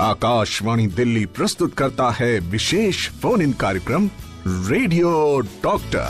आकाशवाणी दिल्ली प्रस्तुत करता है विशेष फोन इन कार्यक्रम रेडियो डॉक्टर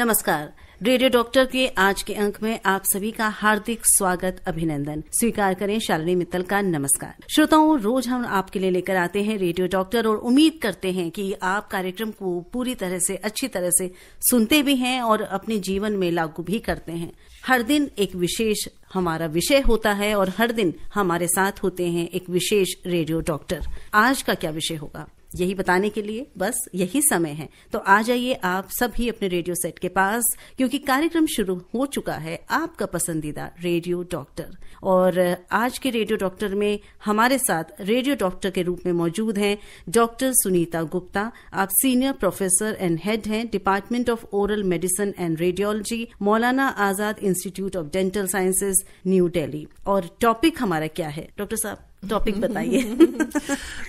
नमस्कार रेडियो डॉक्टर के आज के अंक में आप सभी का हार्दिक स्वागत अभिनंदन स्वीकार करें शालिनी मित्तल का नमस्कार श्रोताओं रोज हम आपके लिए लेकर आते हैं रेडियो डॉक्टर और उम्मीद करते हैं कि आप कार्यक्रम को पूरी तरह से अच्छी तरह से सुनते भी हैं और अपने जीवन में लागू भी करते हैं हर दिन एक विशेष हमारा विषय होता है और हर दिन हमारे साथ होते हैं एक विशेष रेडियो डॉक्टर आज का क्या विषय होगा यही बताने के लिए बस यही समय है तो आ जाइए आप सभी अपने रेडियो सेट के पास क्योंकि कार्यक्रम शुरू हो चुका है आपका पसंदीदा रेडियो डॉक्टर और आज के रेडियो डॉक्टर में हमारे साथ रेडियो डॉक्टर के रूप में मौजूद हैं डॉक्टर सुनीता गुप्ता आप सीनियर प्रोफेसर एंड हेड हैं department of oral medicine and radiology Maulana Azad institute of dental sciences new Delhi और टॉपिक हमारा क्या है डॉक्टर साहब टॉपिक बताइए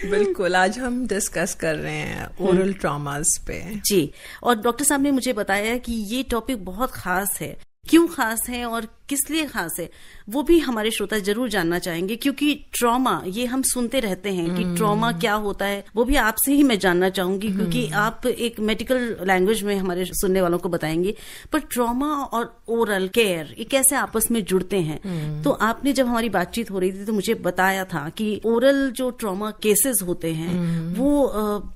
बिल्कुल आज हम डिस्कस कर रहे हैं ओरल ट्रॉमास हम्म। पे जी और डॉक्टर साहब ने मुझे बताया कि ये टॉपिक बहुत खास है क्यों खास है और किस लिए खास हाँ, है वो भी हमारे श्रोता जरूर जानना चाहेंगे क्योंकि ट्रॉमा ये हम सुनते रहते हैं कि ट्रॉमा हम्म। क्या होता है वो भी आपसे ही मैं जानना चाहूंगी क्योंकि हम्म। आप एक मेडिकल लैंग्वेज में हमारे सुनने वालों को बताएंगे पर ट्रॉमा और ओरल केयर ये कैसे आपस में जुड़ते हैं हम्म। तो आपने जब हमारी बातचीत हो रही थी तो मुझे बताया था कि ओरल जो ट्रॉमा केसेस होते हैं वो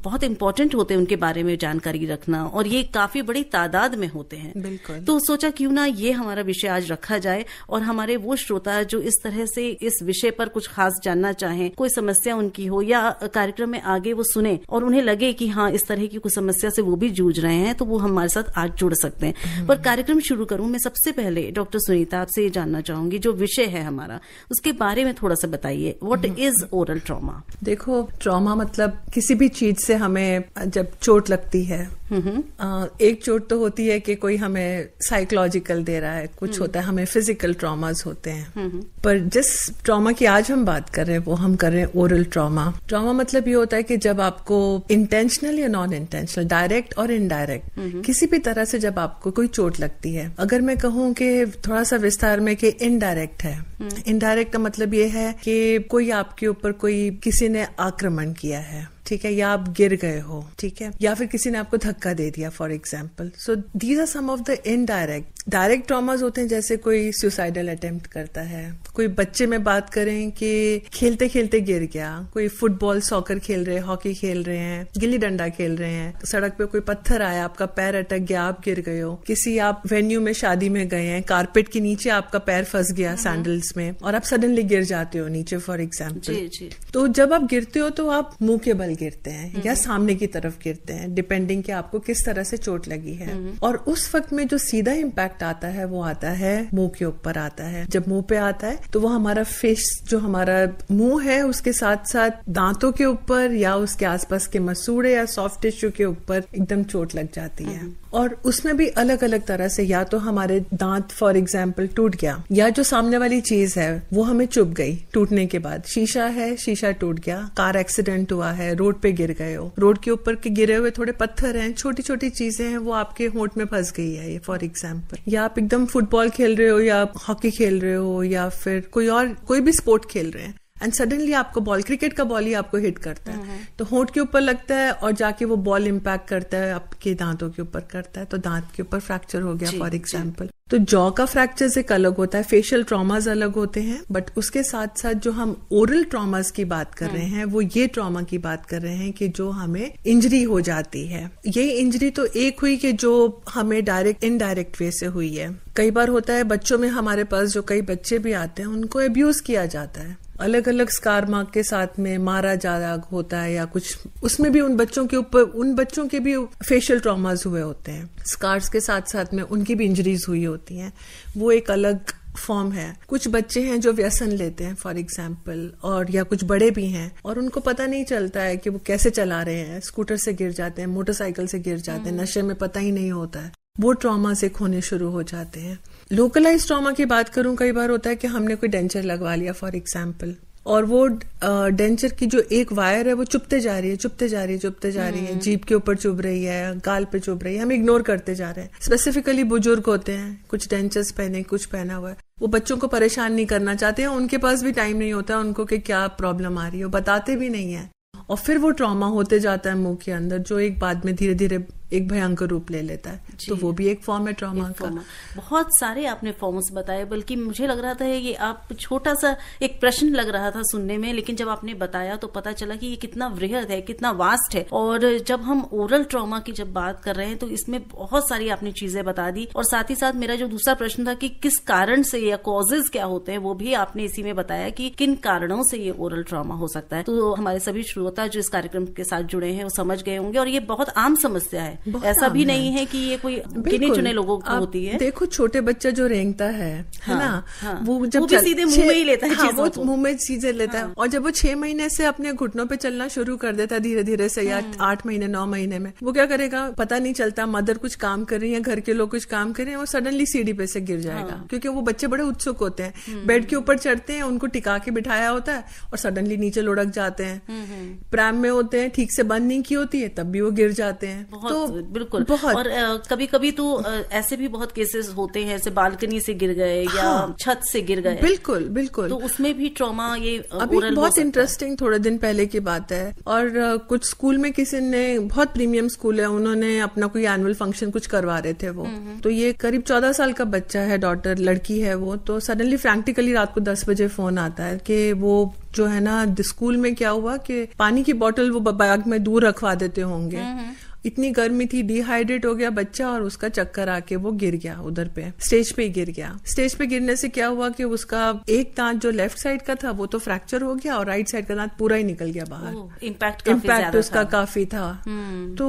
बहुत इंपॉर्टेंट होते हैं उनके बारे में जानकारी रखना और ये काफी बड़ी तादाद में होते हैं बिल्कुल तो सोचा क्यों ना ये हमारा विषय आज रखा जाए और हमारे वो श्रोता जो इस तरह से इस विषय पर कुछ खास जानना चाहें कोई समस्या उनकी हो या कार्यक्रम में आगे वो सुने और उन्हें लगे कि हाँ इस तरह की कुछ समस्या से वो भी जूझ रहे हैं तो वो हमारे साथ आज जुड़ सकते हैं हम्म। पर कार्यक्रम शुरू करूं मैं सबसे पहले डॉक्टर सुनीता आपसे ये जानना चाहूंगी जो विषय है हमारा उसके बारे में थोड़ा सा बताइए वॉट इज ओरल ट्रामा देखो ट्रामा मतलब किसी भी चीज से हमें जब चोट लगती है हम्म। एक चोट तो होती है कि कोई हमें साइकोलॉजिकल दे रहा है कुछ हम्म। होता है हमें फिजिकल ट्रॉमाज होते हैं हम्म, हम्म। पर जिस ट्रॉमा की आज हम बात कर रहे हैं वो हम कर रहे हैं ओरल ट्रॉमा ट्रॉमा मतलब ये होता है कि जब आपको इंटेंशनल या नॉन इंटेंशनल डायरेक्ट और इनडायरेक्ट हम्म, किसी भी तरह से जब आपको कोई चोट लगती है अगर मैं कहूँ कि थोड़ा सा विस्तार में कि इनडायरेक्ट है इनडायरेक्ट का मतलब ये है कि कोई आपके ऊपर कोई किसी ने आक्रमण किया है ठीक है या आप गिर गए हो ठीक है या फिर किसी ने आपको धक्का दे दिया for example so these are some of the indirect direct traumas होते हैं जैसे कोई सुसाइडल अटेम्प्ट करता है कोई बच्चे में बात करें कि खेलते खेलते गिर गया कोई फुटबॉल सॉकर खेल रहे हॉकी खेल रहे हैं गिल्ली डंडा खेल रहे हैं सड़क पे कोई पत्थर आया आपका पैर अटक गया आप गिर गए हो किसी आप वेन्यू में शादी में गए हैं कारपेट के नीचे आपका पैर फंस गया हम्म। सैंडल्स में और आप सडनली गिर जाते हो नीचे फॉर एग्जाम्पल तो जब आप गिरते हो तो आप मुंह के बल गिरते हैं या हम्म। सामने की तरफ गिरते हैं डिपेंडिंग कि आपको किस तरह से चोट लगी है हम्म। और उस वक्त में जो सीधा इम्पैक्ट इम्पैक्ट आता है वो आता है मुंह के ऊपर आता है जब मुंह पे आता है तो वो हमारा फेस जो हमारा मुंह है उसके साथ साथ दांतों के ऊपर या उसके आसपास के मसूड़े या सॉफ्ट टिश्यू के ऊपर एकदम चोट लग जाती है हम्म। और उसमें भी अलग अलग तरह से या तो हमारे दांत फॉर एग्जाम्पल टूट गया या जो सामने वाली चीज है वो हमें चुप गई टूटने के बाद शीशा है शीशा टूट गया कार एक्सीडेंट हुआ है रोड पे गिर गए हो रोड के ऊपर के गिरे हुए थोड़े पत्थर हैं छोटी छोटी चीजें हैं वो आपके होंठ में फंस गई है ये फॉर एग्जाम्पल या आप एकदम फुटबॉल खेल रहे हो या हॉकी खेल रहे हो या फिर कोई और कोई भी स्पोर्ट खेल रहे हैं एंड सडनली आपको बॉल क्रिकेट का बॉल ही आपको हिट करता है हाँ, हाँ। तो होंठ के ऊपर लगता है और जाके वो बॉल इम्पैक्ट करता है आपके दांतों के ऊपर करता है तो दांत के ऊपर फ्रैक्चर हो गया फॉर एग्जाम्पल तो जॉ का फ्रैक्चर एक अलग होता है फेशियल ट्रॉमाज अलग होते हैं बट उसके साथ साथ जो हम ओरल ट्रॉमाज की बात कर हाँ। रहे हैं वो ये ट्रॉमा की बात कर रहे हैं कि जो हमें इंजरी हो जाती है ये इंजरी तो एक हुई कि जो हमें डायरेक्ट इनडायरेक्ट वे से हुई है कई बार होता है बच्चों में हमारे पास जो कई बच्चे भी आते हैं उनको एब्यूज किया जाता है अलग अलग स्कार मार्क के साथ में मारा ज्यादा होता है या कुछ उसमें भी उन बच्चों के ऊपर उन बच्चों के भी फेशियल ट्रॉमाज हुए होते हैं स्कार्स के साथ साथ में उनकी भी इंजरीज हुई होती हैं वो एक अलग फॉर्म है कुछ बच्चे हैं जो व्यसन लेते हैं फॉर एग्जाम्पल और या कुछ बड़े भी हैं और उनको पता नहीं चलता है कि वो कैसे चला रहे हैं स्कूटर से गिर जाते हैं मोटरसाइकिल से गिर जाते हैं हम्म। नशे में पता ही नहीं होता है वो ट्रॉमा से खोने शुरू हो जाते हैं लोकलाइज ट्रॉमा की बात करूं कई बार होता है कि हमने कोई डेंचर लगवा लिया फॉर एग्जाम्पल और वो डेंचर की जो एक वायर है वो चुपते जा रही है चुपते जा रही है चुपते जा रही है हम्म। जीप के ऊपर चुभ रही है गाल पे चुभ रही है हम इग्नोर करते जा रहे हैं स्पेसिफिकली बुजुर्ग होते हैं कुछ डेंचर्स पहने कुछ पहना हुआ है वो बच्चों को परेशान नहीं करना चाहते हैं उनके पास भी टाइम नहीं होता उनको कि क्या प्रॉब्लम आ रही है बताते भी नहीं है और फिर वो ट्रॉमा होते जाता है मुंह के अंदर जो एक बाद में धीरे धीरे एक भयंकर रूप ले लेता है तो वो भी एक फॉर्म है ट्रॉमा का बहुत सारे आपने फॉर्म्स बताए बल्कि मुझे लग रहा था ये आप छोटा सा एक प्रश्न लग रहा था सुनने में लेकिन जब आपने बताया तो पता चला कि ये कितना वृहद है कितना वास्ट है और जब हम ओरल ट्रॉमा की जब बात कर रहे हैं तो इसमें बहुत सारी आपने चीजें बता दी और साथ ही साथ मेरा जो दूसरा प्रश्न था कि किस कारण से या कॉजेज क्या होते हैं वो भी आपने इसी में बताया कि किन कारणों से ये ओरल ट्रामा हो सकता है तो हमारे सभी श्रोता जो इस कार्यक्रम के साथ जुड़े हैं वो समझ गए होंगे और ये बहुत आम समस्या है ऐसा भी नहीं है कि ये कोई गिने चुने लोगों को होती है देखो छोटे बच्चा जो रेंगता है है हाँ, ना हाँ। वो जब सीधे मुंह में ही लेता है हाँ, वो मुंह में चीजें लेता है और जब वो छह महीने से अपने घुटनों पे चलना शुरू कर देता है धीरे धीरे से या हम्म। आठ महीने नौ महीने में वो क्या करेगा पता नहीं चलता मदर कुछ काम कर रही है घर के लोग कुछ काम कर रहे हैं वो सडनली सीढ़ी पे से गिर जाएगा क्योंकि वो बच्चे बड़े उत्सुक होते हैं हम्म। बेड के ऊपर चढ़ते हैं उनको टिका के बिठाया होता है और सडनली नीचे लुढ़क जाते हैं हम्म, प्रैम में होते हैं ठीक से बंद नहीं की होती है तब भी वो गिर जाते हैं तो बिल्कुल बहुत और कभी कभी तो ऐसे भी बहुत केसेस होते हैं जैसे बालकनी से गिर गए या हाँ। छत से गिर गए बिल्कुल बिल्कुल तो उसमें भी ट्रॉमा ये अभी बहुत इंटरेस्टिंग थोड़े दिन पहले की बात है और कुछ स्कूल में किसी ने बहुत प्रीमियम स्कूल है उन्होंने अपना कोई एनुअल फंक्शन कुछ करवा रहे थे वो हम्म, हम्म। तो ये करीब चौदह साल का बच्चा है डॉटर लड़की है वो तो सडनली फ्रैंक्टिकली रात को दस बजे फोन आता है कि वो जो है ना स्कूल में क्या हुआ कि पानी की बोतल वो बैग में दूर रखवा देते होंगे हम्म, इतनी गर्मी थी डिहाइड्रेट हो गया बच्चा और उसका चक्कर आके वो गिर गया उधर पे स्टेज पे गिर गया स्टेज पे गिरने से क्या हुआ कि उसका एक दांत जो लेफ्ट साइड का था वो तो फ्रैक्चर हो गया और राइट साइड का दांत पूरा ही निकल गया बाहर इम्पैक्ट इम्पैक्ट उसका काफी था हम्म। तो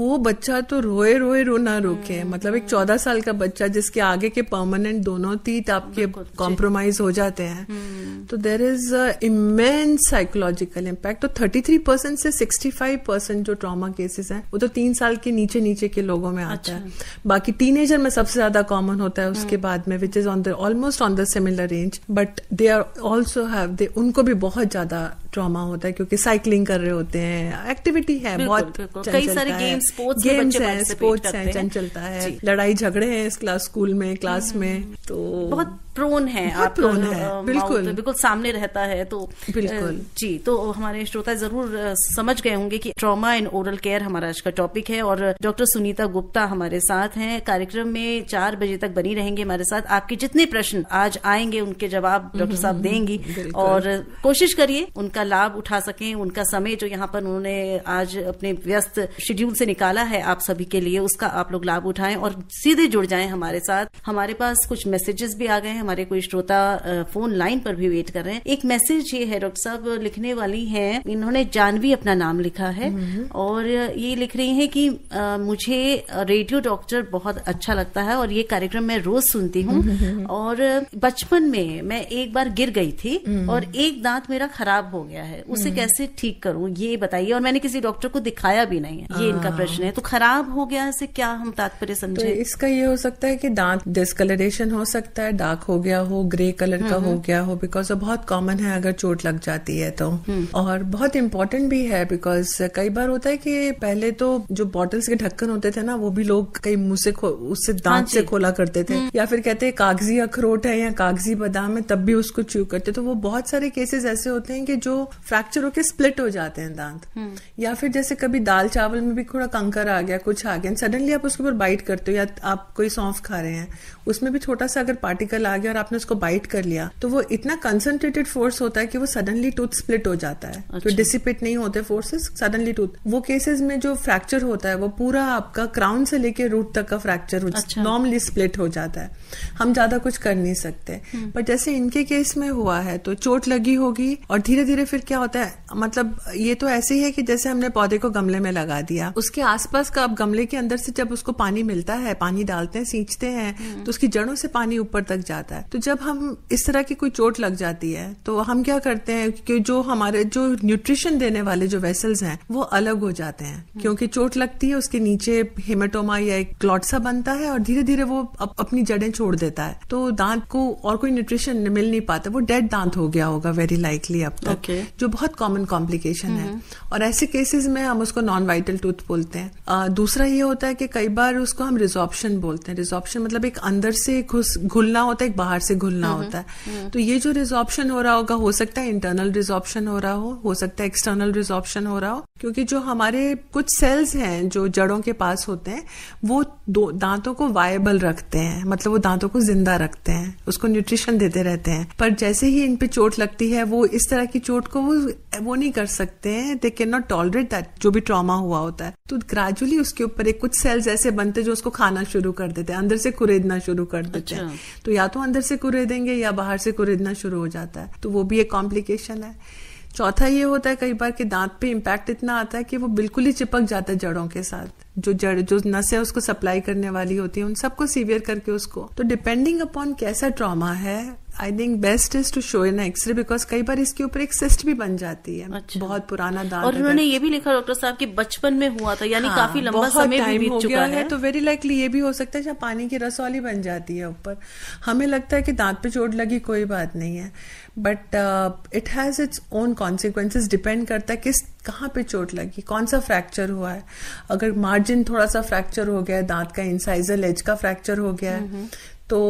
वो बच्चा तो रोए रोए रोना रोके हम्म। मतलब एक चौदह साल का बच्चा जिसके आगे के परमानेंट दोनों तीत आपके कॉम्प्रोमाइज हो जाते हैं हम्म। तो there is immense psychological impact तो थर्टी थ्री परसेंट से सिक्सटी फाइव परसेंट जो ट्रामा केसेस है वो तो तीन साल के नीचे नीचे के लोगों में आता अच्छा। है बाकी टीन में सबसे ज्यादा कॉमन होता है उसके हाँ। बाद में which is on the almost on the similar range but they are also have they उनको भी बहुत ज्यादा ट्रॉमा होता है क्योंकि साइकिलिंग कर रहे होते हैं एक्टिविटी है बहुत कई सारे गेम्स गेम्स हैं स्पोर्ट्स हैं चंचलता है लड़ाई झगड़े हैं इस क्लास स्कूल में क्लास हम्म। में तो बहुत प्रोन है प्रोन है बिल्कुल बिल्कुल सामने रहता है तो बिल्कुल uh, जी तो हमारे श्रोता जरूर uh, समझ गए होंगे कि ट्रॉमा एंड ओरल केयर हमारा आज का टॉपिक है और डॉक्टर सुनीता गुप्ता हमारे साथ हैं कार्यक्रम में चार बजे तक बनी रहेंगे हमारे साथ आपके जितने प्रश्न आज आएंगे उनके जवाब डॉक्टर हम्म, साहब हम्म, देंगी हम्म, और कोशिश करिए उनका लाभ उठा सकें उनका समय जो यहाँ पर उन्होंने आज अपने व्यस्त शेड्यूल से निकाला है आप सभी के लिए उसका आप लोग लाभ उठाएं और सीधे जुड़ जाएं हमारे साथ हमारे पास कुछ मैसेजेस भी आ गए हैं हमारे कोई श्रोता फोन लाइन पर भी वेट कर रहे हैं एक मैसेज ये है डॉक्टर साहब लिखने वाली हैं इन्होंने जानवी अपना नाम लिखा है और ये लिख रही हैं कि आ, मुझे रेडियो डॉक्टर बहुत अच्छा लगता है और ये कार्यक्रम मैं रोज सुनती हूँ और बचपन में मैं एक बार गिर गई थी हम्म। और एक दांत मेरा खराब हो गया है उसे हम्म। कैसे ठीक करूँ ये बताइए और मैंने किसी डॉक्टर को दिखाया भी नहीं है ये इनका हाँ। प्रश्न है तो खराब हो गया से क्या हम तात्पर्य समझे तो इसका ये हो सकता है कि दांत डिस्कलरेशन हो सकता है डार्क हो हो गया हो ग्रे कलर का हो गया हो बिकॉज वो बहुत कॉमन है अगर चोट लग जाती है तो हम्म। और बहुत इम्पोर्टेंट भी है बिकॉज कई बार होता है कि पहले तो जो बॉटल्स के ढक्कन होते थे ना वो भी लोग कई मुंह से उससे दांत हाँ से खोला करते थे हम्म। या फिर कहते हैं कागजी अखरोट है या कागजी बादाम है तब भी उसको च्यू करते तो वो बहुत सारे केसेस ऐसे होते हैं कि जो फ्रैक्चर होकर स्प्लिट हो जाते हैं दांत हम्म। या फिर जैसे कभी दाल चावल में भी थोड़ा कंकर आ गया कुछ आ गया सडनली आप उसके ऊपर बाइट करते हो या आप कोई सौंफ खा रहे हैं उसमें भी छोटा सा अगर पार्टिकल आ गया गया और आपने उसको बाइट कर लिया तो वो इतना कंसंट्रेटेड फोर्स होता है कि वो सडनली टूथ स्प्लिट हो जाता है अच्छा। तो डिसिपेट नहीं होते फोर्सेस सडनली टूथ वो केसेस में जो फ्रैक्चर होता है वो पूरा आपका क्राउन से लेके रूट तक का फ्रैक्चर अच्छा। नॉर्मली स्प्लिट हो जाता है हम ज्यादा कुछ कर नहीं सकते हम्म। पर जैसे इनके केस में हुआ है तो चोट लगी होगी और धीरे धीरे फिर क्या होता है मतलब ये तो ऐसे ही है कि जैसे हमने पौधे को गमले में लगा दिया उसके आसपास का अब गमले के अंदर से जब उसको पानी मिलता है पानी डालते हैं सींचते हैं हम्म। तो उसकी जड़ों से पानी ऊपर तक जाता है जाता है तो जब हम इस तरह की कोई चोट लग जाती है तो हम क्या करते हैं कि जो हमारे जो न्यूट्रिशन देने वाले जो वेसल्स हैं वो अलग हो जाते हैं हम्म। क्योंकि चोट लगती है उसके नीचे हेमाटोमा या एक क्लॉट सा बनता है और धीरे धीरे वो अप, अपनी जड़ें छोड़ देता है तो दांत को और कोई न्यूट्रिशन मिल नहीं पाता वो डेड दांत हो गया होगा वेरी लाइकली अब तक okay. जो बहुत कॉमन कॉम्प्लिकेशन है और ऐसे केसेस में हम उसको नॉन वाइटल टूथ बोलते हैं आ, दूसरा ये होता है कि कई बार उसको हम रिजॉर्प्शन बोलते हैं रिजॉर्प्शन मतलब एक अंदर से घुस घुलना होता है एक बाहर से घुलना हम्म, होता है हम्म। तो ये जो रिजॉर्प्शन हो रहा होगा हो सकता है इंटरनल रिजॉर्प्शन हो रहा हो हो सकता है एक्सटर्नल रिजॉर्प्शन हो रहा हो क्योंकि जो हमारे कुछ सेल्स हैं जो जड़ों के पास होते हैं वो दो दांतों को वायबल रखते हैं मतलब वो दांतों को जिंदा रखते हैं उसको न्यूट्रिशन देते रहते हैं पर जैसे ही इन पे चोट लगती है वो इस तरह की चोट को वो वो नहीं कर सकते हैं they can not tolerate that जो भी ट्रॉमा हुआ होता है तो ग्रेजुअली उसके ऊपर एक कुछ सेल्स ऐसे बनते जो उसको खाना शुरू कर देते हैं अंदर से कुरेदना शुरू कर देते अच्छा। हैं तो या तो अंदर से कुरेदेंगे या बाहर से कुरेदना शुरू हो जाता है तो वो भी एक कॉम्प्लिकेशन है चौथा ये होता है कई बार कि दांत पे इम्पैक्ट इतना आता है कि वो बिल्कुल ही चिपक जाता है जड़ों के साथ जो जड़ जो नस है उसको सप्लाई करने वाली होती है उन सबको सीवियर करके उसको तो डिपेंडिंग अपॉन कैसा ट्रॉमा है I think best is to show in x-ray because कई बार इसके ऊपर एक सिस्ट भी बन जाती है अच्छा। बहुत पुराना दाग और उन्होंने ये भी लिखा डॉक्टर साहब कि बचपन में हुआ था यानी हाँ, काफी लंबा समय भी बीत चुका है, है तो वेरी लाइकली ये भी हो सकता है जहाँ पानी की रसौली बन जाती है ऊपर हमें लगता है कि दांत पे चोट लगी कोई बात नहीं है but it has its own consequences depend करता है किस कहाँ पे चोट लगी कौन सा फ्रैक्चर हुआ है अगर मार्जिन थोड़ा सा फ्रैक्चर हो गया है दांत का इंसाइजल एज का फ्रैक्चर हो गया है तो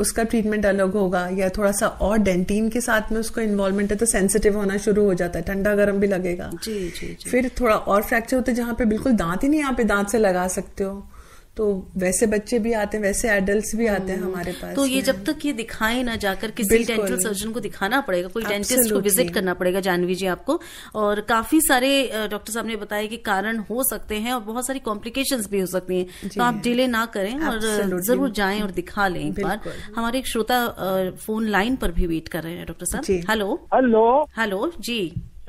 उसका ट्रीटमेंट अलग होगा या थोड़ा सा और डेंटीन के साथ में उसको इन्वॉल्वमेंट है तो सेंसिटिव होना शुरू हो जाता है ठंडा गर्म भी लगेगा जी जी, जी. फिर थोड़ा और फ्रैक्चर होता है जहाँ पे बिल्कुल दांत ही नहीं यहाँ पे दांत से लगा सकते हो तो वैसे बच्चे भी आते हैं वैसे एडल्ट भी आते हैं हम्म। हमारे पास तो ये जब तक ये दिखाए ना जाकर किसी डेंटल सर्जन को दिखाना पड़ेगा कोई डेंटिस्ट को विजिट करना पड़ेगा जानवी जी आपको और काफी सारे डॉक्टर साहब ने बताया कि कारण हो सकते हैं और बहुत सारी कॉम्प्लिकेशन भी हो सकती है तो आप डिले ना करें और जरूर जाए और दिखा लें एक बार हमारे एक श्रोता फोन लाइन पर भी वेट कर रहे हैं डॉक्टर साहब hello hello hello ji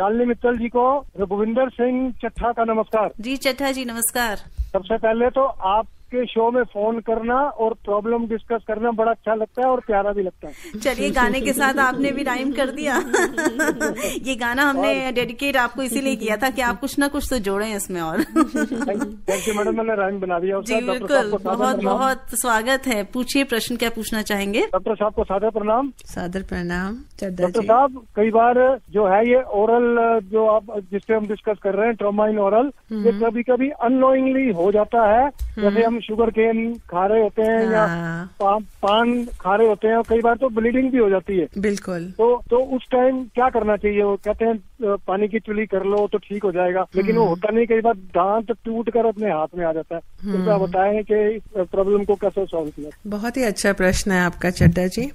Chalni Mittal ji को रघुविंदर सिंह चट्ठा का नमस्कार जी चट्ठा जी नमस्कार सबसे पहले तो आप आपके शो में फोन करना और प्रॉब्लम डिस्कस करना बड़ा अच्छा लगता है और प्यारा भी लगता है चलिए गाने के साथ आपने भी राइम कर दिया ये गाना हमने डेडिकेट आपको इसीलिए किया था कि आप कुछ ना कुछ तो जोड़े इसमें और मैडम मैंने राइम बना दिया जी बिल्कुल बहुत बहुत स्वागत है पूछिए प्रश्न क्या पूछना चाहेंगे डॉक्टर साहब को सादर प्रणाम सादर प्रणाम डॉक्टर साहब कई बार जो है ये ओरल जो आप जिसपे हम डिस्कस कर रहे हैं ट्रोमा इन ओरल ये कभी कभी अनोइंगली हो जाता है जैसे हम्म। हम शुगर केन खा रहे होते हैं या हाँ। पा, पान खा रहे होते हैं और कई बार तो ब्लीडिंग भी हो जाती है बिल्कुल तो तो उस टाइम क्या करना चाहिए वो कहते हैं पानी की चुली कर लो तो ठीक हो जाएगा लेकिन वो हम्म। होता नहीं कई बार दांत टूट कर अपने हाथ में आ जाता है कृपया तो हम्म। बताएं कि इस प्रॉब्लम को कैसे सॉल्व किया बहुत ही अच्छा प्रश्न है आपका चड्डा जी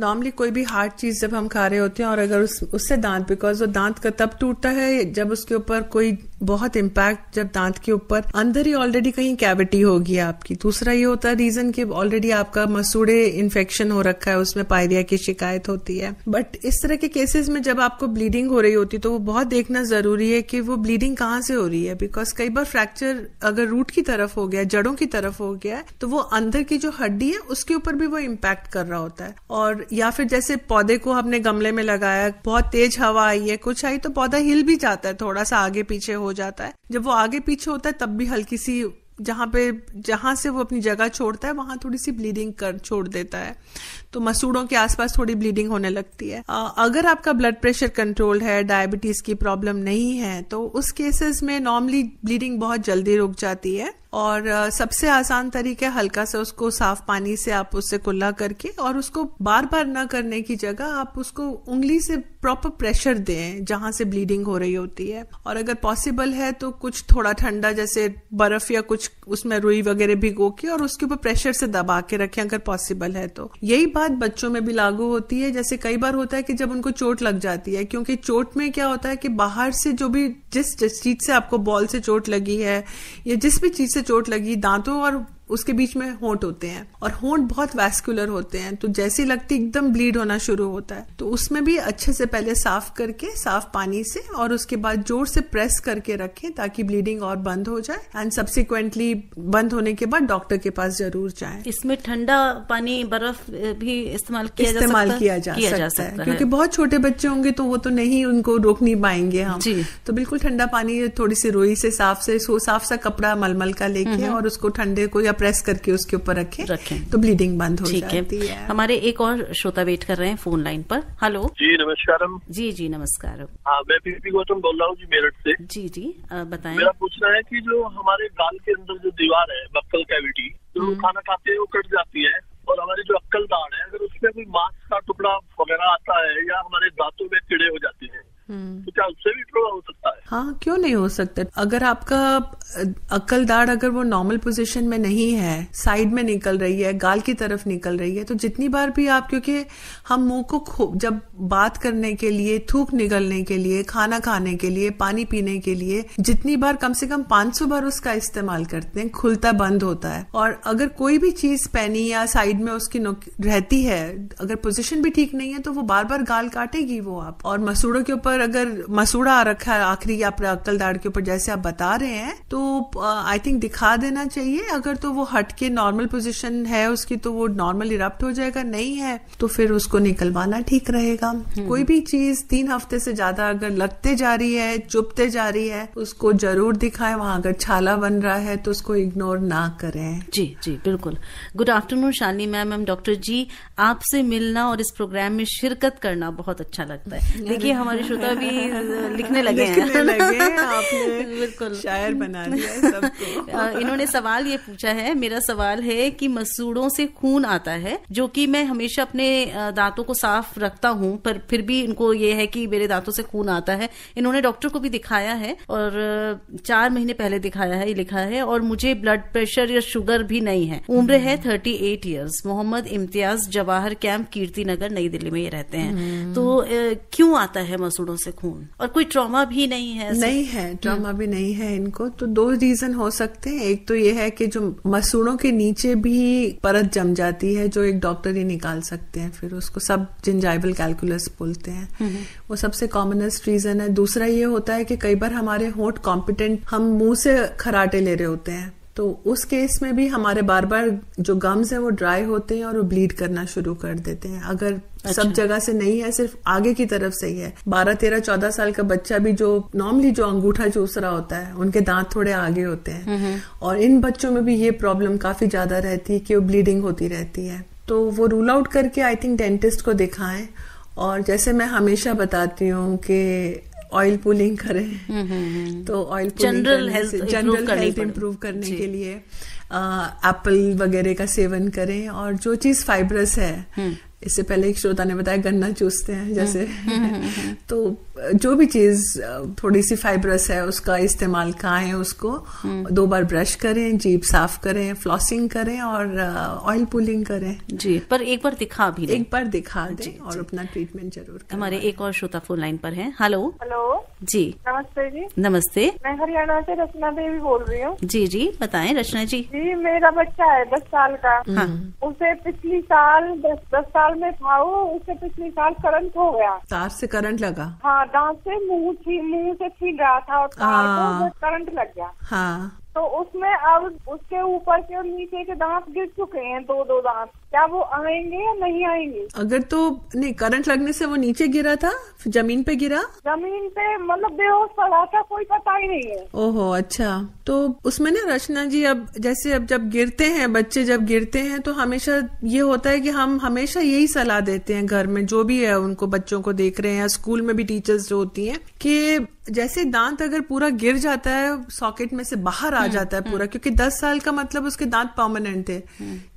नॉर्मली कोई भी हार्ड चीज जब हम खा रहे होते हैं और अगर उस, उससे दांत बिकॉज वो दांत का तब टूटता है जब उसके ऊपर कोई बहुत इम्पैक्ट जब दांत के ऊपर अंदर ही ऑलरेडी कहीं कैविटी कैविटी होगी आपकी दूसरा ये होता है रीजन कि ऑलरेडी आपका मसूड़े इन्फेक्शन हो रखा है उसमें पायरिया की शिकायत होती है बट इस तरह के केसेस में जब आपको ब्लीडिंग हो रही होती है तो वो बहुत देखना जरूरी है कि वो ब्लीडिंग कहाँ से हो रही है बिकॉज कई बार फ्रैक्चर अगर रूट की तरफ हो गया जड़ों की तरफ हो गया तो वो अंदर की जो हड्डी है उसके ऊपर भी वो इम्पैक्ट कर रहा होता है और या फिर जैसे पौधे को आपने गमले में लगाया बहुत तेज हवा आई है कुछ आई तो पौधा हिल भी जाता है थोड़ा सा आगे पीछे हो जाता है जब वो आगे पीछे होता है तब भी हल्की सी जहाँ पे जहाँ से वो अपनी जगह छोड़ता है वहाँ थोड़ी सी ब्लीडिंग कर छोड़ देता है तो मसूड़ों के आसपास थोड़ी ब्लीडिंग होने लगती है अगर आपका ब्लड प्रेशर कंट्रोल है डायबिटीज की प्रॉब्लम नहीं है तो उस केसेस में नॉर्मली ब्लीडिंग बहुत जल्दी रुक जाती है और सबसे आसान तरीका हल्का सा उसको साफ पानी से आप उससे कुल्ला करके और उसको बार बार ना करने की जगह आप उसको उंगली से प्रॉपर प्रेशर दें जहां से ब्लीडिंग हो रही होती है और अगर पॉसिबल है तो कुछ थोड़ा ठंडा जैसे बर्फ या कुछ उसमें रुई वगैरह भिगो के और उसके ऊपर प्रेशर से दबा के रखें अगर पॉसिबल है तो यही बात बच्चों में भी लागू होती है जैसे कई बार होता है कि जब उनको चोट लग जाती है क्योंकि चोट में क्या होता है कि बाहर से जो भी जिस चीज से आपको बॉल से चोट लगी है या जिस भी चीज से चोट लगी दांतों और उसके बीच में होंठ होते हैं और होंठ बहुत वैस्कुलर होते हैं तो जैसे लगती एकदम ब्लीड होना शुरू होता है तो उसमें भी अच्छे से पहले साफ करके साफ पानी से और उसके बाद जोर से प्रेस करके रखें ताकि ब्लीडिंग और बंद हो जाए एंड सब्सिक्वेंटली बंद होने के बाद डॉक्टर के पास जरूर जाए इसमें ठंडा पानी बर्फ भी इस्तेमाल किया इस्तेमाल जा किया जा किया सकता, जा सकता है क्योंकि बहुत छोटे बच्चे होंगे तो वो तो नहीं उनको रोक नहीं पाएंगे हम तो बिल्कुल ठंडा पानी थोड़ी सी रोई से साफ से साफ सा कपड़ा मलमल का लेके और उसको ठंडे को या प्रेस करके उसके ऊपर रखे रखें तो ब्लीडिंग बंद हो जाती है।, है हमारे एक और श्रोता वेट कर रहे हैं फोन लाइन पर हेलो जी नमस्कार जी जी नमस्कार हाँ मैं पीपी गौतम बोल रहा हूँ जी मेरठ से जी जी बताए मेरा पूछना है की जो हमारे गाल के अंदर जो दीवार है बक्कल कैविटी जो हम्म। खाना खाते हैं वो कट जाती है और हमारी जो अक्कल दाढ़ है अगर उसमें कोई मांस का टुकड़ा वगैरह आता है या हमारे दांतों में कीड़े हो जाते हैं हम्म। तो क्या उससे भी ट्रोमा हो सकता है हाँ क्यों नहीं हो सकता अगर आपका अक्लदार अगर वो नॉर्मल पोजीशन में नहीं है साइड में निकल रही है गाल की तरफ निकल रही है तो जितनी बार भी आप क्योंकि हम मुंह को जब बात करने के लिए थूक निकलने के लिए खाना खाने के लिए पानी पीने के लिए जितनी बार कम से कम 500 बार उसका इस्तेमाल करते हैं खुलता बंद होता है और अगर कोई भी चीज पहनी या साइड में उसकी रहती है अगर पोजिशन भी ठीक नहीं है तो वो बार बार गाल काटेगी वो आप और मसूड़ों के ऊपर अगर मसूड़ा आ रखा है आखिरी या अक्लदार के ऊपर जैसे आप बता रहे हैं तो आई थिंक uh, दिखा देना चाहिए अगर तो वो हट के नॉर्मल पोजीशन है उसकी तो वो नॉर्मल इरप्ट हो जाएगा नहीं है तो फिर उसको निकलवाना ठीक रहेगा हम्म। कोई भी चीज तीन हफ्ते से ज्यादा अगर लगते जा रही है चुपते जा रही है उसको जरूर दिखाएं वहां अगर छाला बन रहा है तो उसको इग्नोर ना करें जी जी बिल्कुल good afternoon Shani ma'am ma'am doctor जी आपसे मिलना और इस प्रोग्राम में शिरकत करना बहुत अच्छा लगता है देखिए हमारे श्रोता भी लिखने लगे हैं बिल्कुल शायर बना इन्होंने सवाल ये पूछा है मेरा सवाल है कि मसूड़ों से खून आता है जो कि मैं हमेशा अपने दांतों को साफ रखता हूँ पर फिर भी इनको ये है कि मेरे दांतों से खून आता है इन्होंने डॉक्टर को भी दिखाया है और चार महीने पहले दिखाया है ये लिखा है और मुझे ब्लड प्रेशर या शुगर भी नहीं है उम्र है thirty eight years Mohammad Imtiyaz Jawahar camp Kirti Nagar Nai Delhi में ये रहते हैं हम्म। तो क्यों आता है मसूड़ों से खून और कोई ट्रॉमा भी नहीं है नहीं है ट्रॉमा भी नहीं है इनको तो दो रीजन हो सकते हैं एक तो ये है कि जो मसूड़ों के नीचे भी परत जम जाती है जो एक डॉक्टर ही निकाल सकते हैं फिर उसको सब जिंजाइबल कैलकुलस बोलते हैं हम्म। वो सबसे कॉमनेस्ट रीजन है दूसरा ये होता है कि कई बार हमारे होंठ कॉम्पिटेंट हम मुंह से खराटे ले रहे होते हैं तो उस केस में भी हमारे बार बार जो गम्स हैं वो ड्राई होते हैं और वो ब्लीड करना शुरू कर देते हैं अगर अच्छा। सब जगह से नहीं है सिर्फ आगे की तरफ से ही है बारह तेरह चौदह साल का बच्चा भी जो नॉर्मली जो अंगूठा चूस रहा होता है उनके दांत थोड़े आगे होते हैं हम्म, हम्म। और इन बच्चों में भी ये प्रॉब्लम काफी ज्यादा रहती है कि वो ब्लीडिंग होती रहती है तो वो रूल आउट करके आई थिंक डेंटिस्ट को दिखाएं और जैसे मैं हमेशा बताती हूँ कि ऑयल पुलिंग करें हम्म, हम्म, हम्म। तो oil general general health improve करने के लिए एप्पल वगैरह का सेवन करें और जो चीज फाइबरस है इससे पहले एक श्रोता ने बताया गन्ना चूसते हैं जैसे तो जो भी चीज थोड़ी सी फाइब्रस है उसका इस्तेमाल खाएं उसको हम्म। दो बार ब्रश करें जीप साफ करें फ्लॉसिंग करें और ऑयल uh, पुलिंग करें जी पर एक बार दिखा भी एक बार दिखा जी, और और अपना ट्रीटमेंट जरूर हमारे एक और श्रोता फोन लाइन पर है हेलो हेलो जी नमस्ते जी नमस्ते मैं हरियाणा से रचना देवी बोल रही हूँ जी जी बताए रचना जी जी मेरा बच्चा है दस साल का हम्म। हाँ। उसे पिछली साल दस साल में था उसे पिछली साल करंट हो गया तार से करंट लगा हाँ हाँ दांत से मुंह मुंह से छीन रहा था और करंट हाँ। हाँ, तो लग गया हाँ तो उसमें अब उसके ऊपर के और नीचे के दांत गिर चुके हैं दो दो दांत क्या वो आएंगे या नहीं आएंगे अगर तो नहीं करंट लगने से वो नीचे गिरा था जमीन पे गिरा जमीन पे मतलब बेहोश पड़ा था कोई पता ही नहीं है ओहो अच्छा तो उसमें ना रचना जी अब जैसे अब जब गिरते हैं बच्चे जब गिरते हैं तो हमेशा ये होता है कि हम हमेशा यही सलाह देते हैं घर में जो भी है उनको बच्चों को देख रहे हैं स्कूल में भी टीचर्स जो होती हैं कि जैसे दांत अगर पूरा गिर जाता है सॉकेट में से बाहर आ हम्म, जाता है हम्म। पूरा क्योंकि दस साल का मतलब उसके दांत परमानेंट थे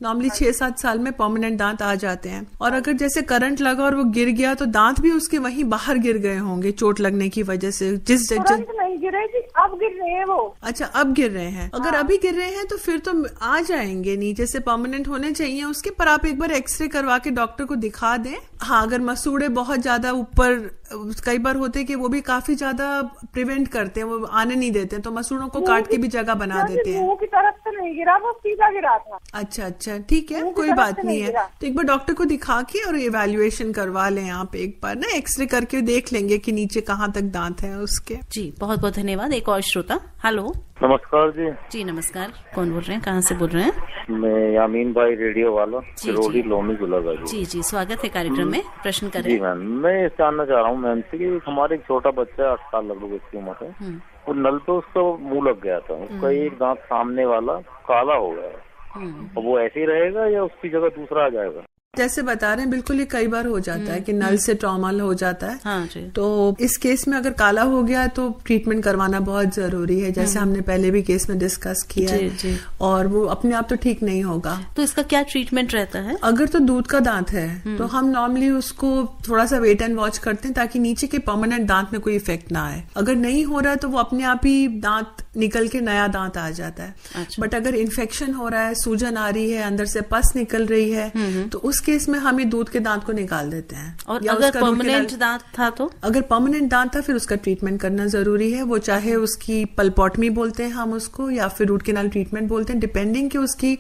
नॉर्मली हम्म। छह सात साल में परमानेंट दांत आ जाते हैं और अगर जैसे करंट लगा और वो गिर गया तो दांत भी उसके वहीं बाहर गिर गए होंगे चोट लगने की वजह से जिस जगह नहीं गिरे अब गिर रहे हैं वो अच्छा अब गिर रहे हैं अगर हाँ। अभी गिर रहे हैं तो फिर तो आ जाएंगे नीचे से परमानेंट होने चाहिए उसके पर आप एक बार एक्सरे करवा के डॉक्टर को दिखा दें हाँ अगर मसूड़े बहुत ज्यादा ऊपर कई बार होते हैं कि वो भी काफी ज्यादा प्रिवेंट करते हैं वो आने नहीं देते हैं तो मसूरों को काट के भी जगह बना देते हैं की तरफ से नहीं गिरा वो सीधा गिरा था अच्छा अच्छा ठीक है कोई बात नहीं है तो एक बार डॉक्टर को दिखा के और इवेल्युएशन करवा लें आप एक बार ना एक्सरे करके देख लेंगे की नीचे कहाँ तक दांत है उसके जी बहुत बहुत धन्यवाद एक और श्रोता हेलो नमस्कार जी जी नमस्कार कौन बोल रहे हैं कहाँ से बोल रहे हैं मैं यामीन भाई रेडियो वाला सिरोही लोमी गुला जी जी स्वागत है कार्यक्रम में हम्म। प्रश्न कर जी मैम मैं ये जानना चाह रहा हूँ मैम ऐसी हमारे एक छोटा बच्चा है आठ साल लगभग उसकी उम्र है और हम्म। नल पे उसका मुंह लग गया था उसका हम्म। एक दांत सामने वाला काला हो गया वो ऐसे ही रहेगा या उसकी जगह दूसरा आ जाएगा जैसे बता रहे हैं बिल्कुल ये कई बार हो जाता है हम्म, कि नल हम्म। से ट्रॉमल हो जाता है हाँ जी। तो इस केस में अगर काला हो गया तो ट्रीटमेंट करवाना बहुत जरूरी है जैसे हम्म। हमने पहले भी केस में डिस्कस किया जी, है जी। और वो अपने आप तो ठीक नहीं होगा तो इसका क्या ट्रीटमेंट रहता है अगर तो दूध का दांत है तो हम नॉर्मली उसको थोड़ा सा वेट एंड वॉच करते हैं ताकि नीचे के परमानेंट दांत में कोई इफेक्ट ना आए अगर नहीं हो रहा है तो वो अपने आप ही दांत निकल के नया दांत आ जाता है बट अच्छा। अगर इन्फेक्शन हो रहा है सूजन आ रही है अंदर से पस निकल रही है तो उस उस केस में हम ही दूध के दांत को निकाल देते हैं और अगर परमानेंट दांत था तो अगर परमानेंट दांत था फिर उसका ट्रीटमेंट करना जरूरी है वो चाहे उसकी पलपोटमी बोलते हैं हम उसको या फिर रूट केनाल ट्रीटमेंट बोलते हैं डिपेंडिंग कि उसकी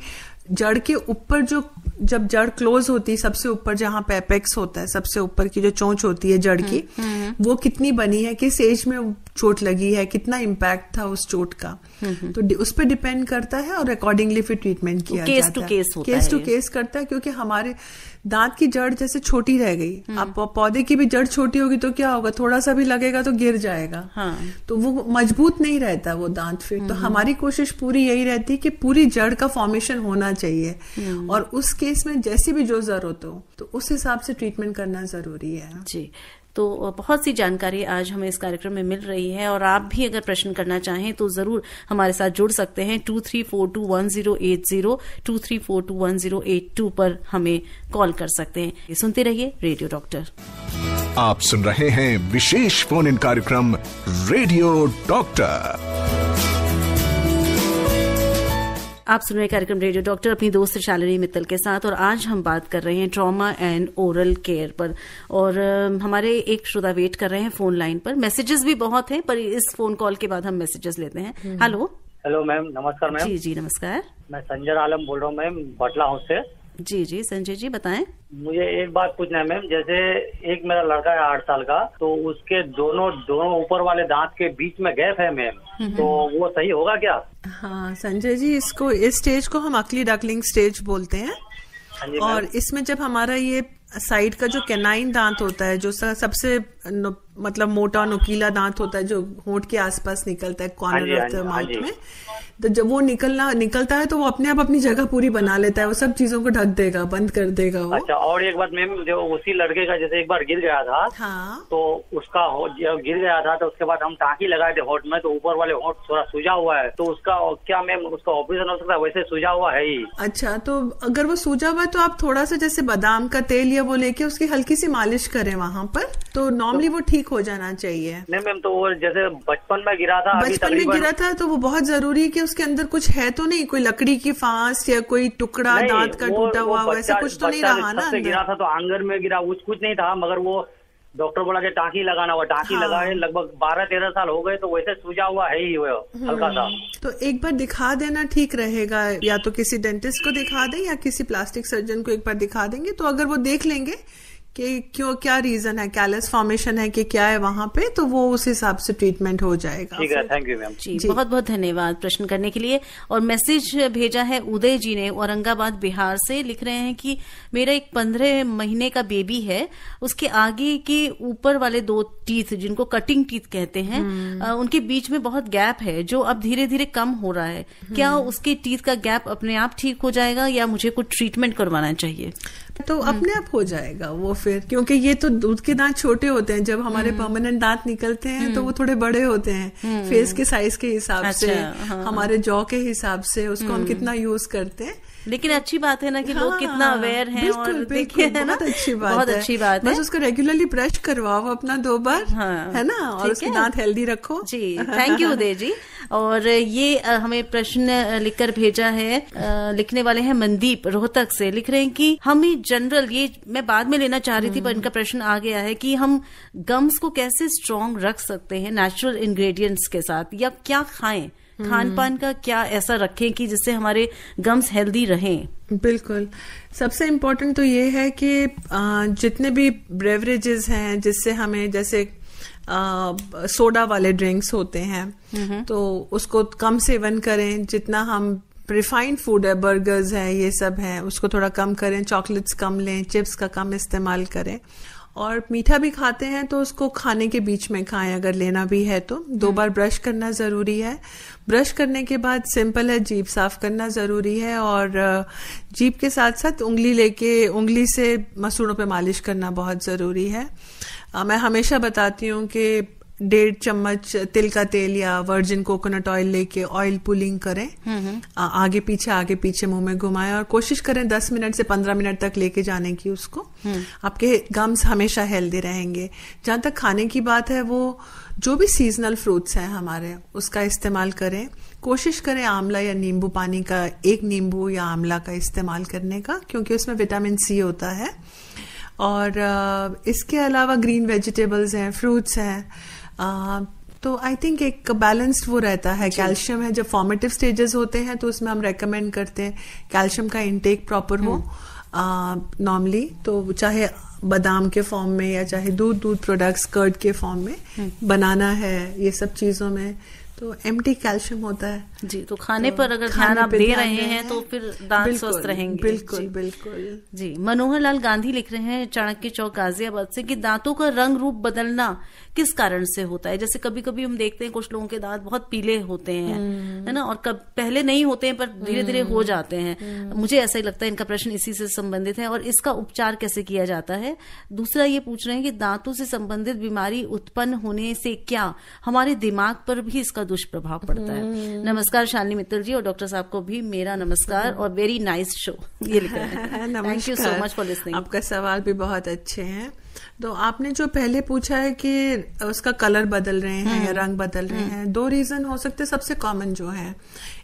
जड़ के ऊपर जो जब जड़ क्लोज होती है सबसे ऊपर जहाँ पेपेक्स होता है सबसे ऊपर की जो चोंच होती है जड़ की हम्म, हम्म। वो कितनी बनी है किस एज में चोट लगी है कितना इम्पैक्ट था उस चोट का हम्म, तो उस पर डिपेंड करता है और अकॉर्डिंगली फिर ट्रीटमेंट किया केस जाता to case case to case करता है क्योंकि हमारे दांत की जड़ जैसे छोटी रह गई अब हम्म। पौधे की भी जड़ छोटी होगी तो क्या होगा थोड़ा सा भी लगेगा तो गिर जाएगा हाँ। तो वो मजबूत नहीं रहता वो दांत फिर तो हम्म। हमारी कोशिश पूरी यही रहती है कि पूरी जड़ का फॉर्मेशन होना चाहिए हम्म। और उस केस में जैसी भी जो जरूरत हो तो उस हिसाब से ट्रीटमेंट करना जरूरी है जी तो बहुत सी जानकारी आज हमें इस कार्यक्रम में मिल रही है और आप भी अगर प्रश्न करना चाहें तो जरूर हमारे साथ जुड़ सकते हैं two three four two one zero eight zero two three four two one zero eight two पर हमें कॉल कर सकते हैं सुनते रहिए रेडियो डॉक्टर आप सुन रहे हैं विशेष फोन इन कार्यक्रम रेडियो डॉक्टर आप सुन रहे कार्यक्रम रेडियो डॉक्टर अपनी दोस्त शालिनी मित्तल के साथ और आज हम बात कर रहे हैं ट्रॉमा एंड ओरल केयर पर और हमारे एक श्रोता वेट कर रहे हैं फोन लाइन पर मैसेजेस भी बहुत हैं पर इस फोन कॉल के बाद हम मैसेजेस लेते हैं हेलो हेलो मैम नमस्कार मैम जी जी नमस्कार मैं संजय आलम बोल रहा हूँ मैम बटला हाउस से जी जी संजय जी बताएं मुझे एक बात पूछना है मैम जैसे एक मेरा लड़का है आठ साल का तो उसके दोनों दोनों ऊपर वाले दांत के बीच में गैप है मैम हम्म, तो हम्म। वो सही होगा क्या हाँ संजय जी इसको इस स्टेज को हम अकली डकलिंग स्टेज बोलते हैं हाँ और इसमें जब हमारा ये साइड का जो कैनाइन दांत होता है जो सबसे मतलब मोटा नुकीला दांत होता है जो होंठ के आसपास निकलता है कॉर्नर ऑफ द माउथ में तो जब वो निकलना निकलता है तो वो अपने आप अपनी जगह पूरी बना लेता है वो सब चीजों को ढक देगा बंद कर देगा वो अच्छा और एक बात मैम जो उसी लड़के का जैसे एक बार गिर गया था हाँ तो उसका जब गिर गया था तो उसके बाद हम टाँकी लगाए थे होठ में तो ऊपर वाले होठ थोड़ा सूझा हुआ है तो उसका क्या मैम उसका ऑपरेशन हो सकता है वैसे सूझा हुआ है ही अच्छा तो अगर वो सूझा हुआ है तो आप थोड़ा सा जैसे बादाम का तेल या वो लेके उसकी हल्की सी मालिश करें वहाँ पर तो नॉर्मल नॉर्मली वो ठीक हो जाना चाहिए नहीं मैम तो वो जैसे बचपन में गिरा था बचपन में गिरा था तो वो बहुत जरूरी है कि उसके अंदर कुछ है तो नहीं कोई लकड़ी की फांस या कोई टुकड़ा दांत का टूटा हुआ वैसा कुछ तो नहीं रहा ना गिरा था तो आंगन में गिरा कुछ कुछ नहीं था मगर वो डॉक्टर बोला कि टाकी लगाना हुआ टाकी हाँ। लगाए लगभग बारह तेरह साल हो गए तो वैसे सूजा हुआ है ही हुआ हम्म। हल्का सा तो एक बार दिखा देना ठीक रहेगा या तो किसी डेंटिस्ट को दिखा दें या किसी प्लास्टिक सर्जन को एक बार दिखा देंगे तो अगर वो देख लेंगे कि क्यों क्या रीजन है कैलस फॉर्मेशन है कि क्या है वहाँ पे तो वो उस हिसाब से ट्रीटमेंट हो जाएगा ठीक है थैंक यू मैम जी, जी बहुत बहुत धन्यवाद प्रश्न करने के लिए और मैसेज भेजा है उदय जी ने औरंगाबाद बिहार से लिख रहे हैं कि मेरा एक पंद्रह महीने का बेबी है उसके आगे के ऊपर वाले दो टीथ जिनको कटिंग टीथ कहते हैं हम्म। उनके बीच में बहुत गैप है जो अब धीरे धीरे कम हो रहा है क्या हम्म। उसके टीथ का गैप अपने आप ठीक हो जाएगा या मुझे कुछ ट्रीटमेंट करवाना चाहिए तो हम्म। अपने आप हो जाएगा वो फिर क्योंकि ये तो दूध के दांत छोटे होते हैं जब हमारे परमानेंट हम्म। दांत निकलते हैं तो वो हम्म। थोड़े बड़े होते हैं फेस के साइज के हिसाब अच्छा, से हाँ, हमारे जॉ के हिसाब से उसको हम कितना यूज करते हैं लेकिन अच्छी बात है ना कि हाँ, लोग कितना अवेयर हाँ, बिल्कुल, और बिल्कुल, है ना बहुत अच्छी बात बहुत अच्छी बात है उसको रेगुलरली ब्रश करवाओ अपना दो बार हाँ, है ना और उसके दांत हेल्दी रखो जी थैंक यू उदय जी और ये हमें प्रश्न लिखकर भेजा है लिखने वाले हैं मनदीप रोहतक से लिख रहे हैं कि हम ही जनरल ये मैं बाद में लेना चाह रही थी पर हम्म। इनका प्रश्न आ गया है कि हम गम्स को कैसे स्ट्रांग रख सकते हैं नेचुरल इंग्रेडिएंट्स के साथ या क्या खाएं हम्म। खान पान का क्या ऐसा रखें कि जिससे हमारे गम्स हेल्दी रहें बिल्कुल सबसे इम्पोर्टेंट तो ये है कि जितने भी ब्रेवरेजेस हैं जिससे हमें जैसे सोडा वाले ड्रिंक्स होते हैं तो उसको कम सेवन करें जितना हम रिफाइंड फूड है बर्गर्स है ये सब है उसको थोड़ा कम करें चॉकलेट्स कम लें चिप्स का कम इस्तेमाल करें और मीठा भी खाते हैं तो उसको खाने के बीच में खाएं अगर लेना भी है तो दो बार हम्म। ब्रश करना ज़रूरी है ब्रश करने के बाद सिंपल है जीप साफ करना ज़रूरी है और जीप के साथ साथ उंगली लेके उंगली से मसूड़ों पे मालिश करना बहुत ज़रूरी है मैं हमेशा बताती हूँ कि डेढ़ चम्मच तिल का तेल या वर्जिन कोकोनट ऑयल लेके ऑयल पुलिंग करें हम्म, हम्म। आ, आगे पीछे आगे पीछे मुंह में घुमाएं और कोशिश करें दस मिनट से पंद्रह मिनट तक लेके जाने की उसको हम्म। आपके गम्स हमेशा हेल्दी रहेंगे जहां तक खाने की बात है वो जो भी सीजनल फ्रूट्स हैं हमारे उसका इस्तेमाल करें कोशिश करें आंवला या नींबू पानी का एक नींबू या आंवला का इस्तेमाल करने का क्योंकि उसमें विटामिन सी होता है और इसके अलावा ग्रीन वेजिटेबल्स हैं फ्रूट्स हैं Uh, तो आई थिंक एक बैलेंस्ड वो रहता है कैल्शियम है जब फॉर्मेटिव स्टेजेस होते हैं तो उसमें हम रेकमेंड करते हैं कैल्शियम का इनटेक प्रॉपर हो नॉर्मली हम्म। uh, तो चाहे बादाम के फॉर्म में या चाहे दूध दूध प्रोडक्ट्स कर्ड के फॉर्म में हम्म। बनाना है ये सब चीज़ों में तो एम कैल्शियम होता है जी तो खाने तो पर अगर ध्यान आप दे रहे हैं तो फिर दांत स्वस्थ रहेंगे बिल्कुल बिल्कुल जी मनोहर लाल गांधी लिख रहे हैं चाणक्य चौक गाजियाबाद से कि दांतों का रंग रूप बदलना किस कारण से होता है जैसे कभी कभी हम देखते हैं कुछ लोगों के दांत बहुत पीले होते हैं हम्म। है ना और कब पहले नहीं होते हैं पर धीरे धीरे हो हम्म। जाते हैं हम्म। मुझे ऐसा ही लगता है इनका प्रश्न इसी से संबंधित है और इसका उपचार कैसे किया जाता है दूसरा ये पूछ रहे हैं कि दांतों से संबंधित बीमारी उत्पन्न होने से क्या हमारे दिमाग पर भी इसका दुष्प्रभाव पड़ता है नमस्कार शालिनी मित्तल जी और डॉक्टर साहब को भी मेरा नमस्कार और वेरी नाइस शो ये लिखा है thank you so much for listening आपका सवाल भी बहुत अच्छे हैं तो आपने जो पहले पूछा है कि उसका कलर बदल रहे हैं या हम्म। रंग बदल रहे हम्म। हैं दो रीजन हो सकते सबसे कॉमन जो है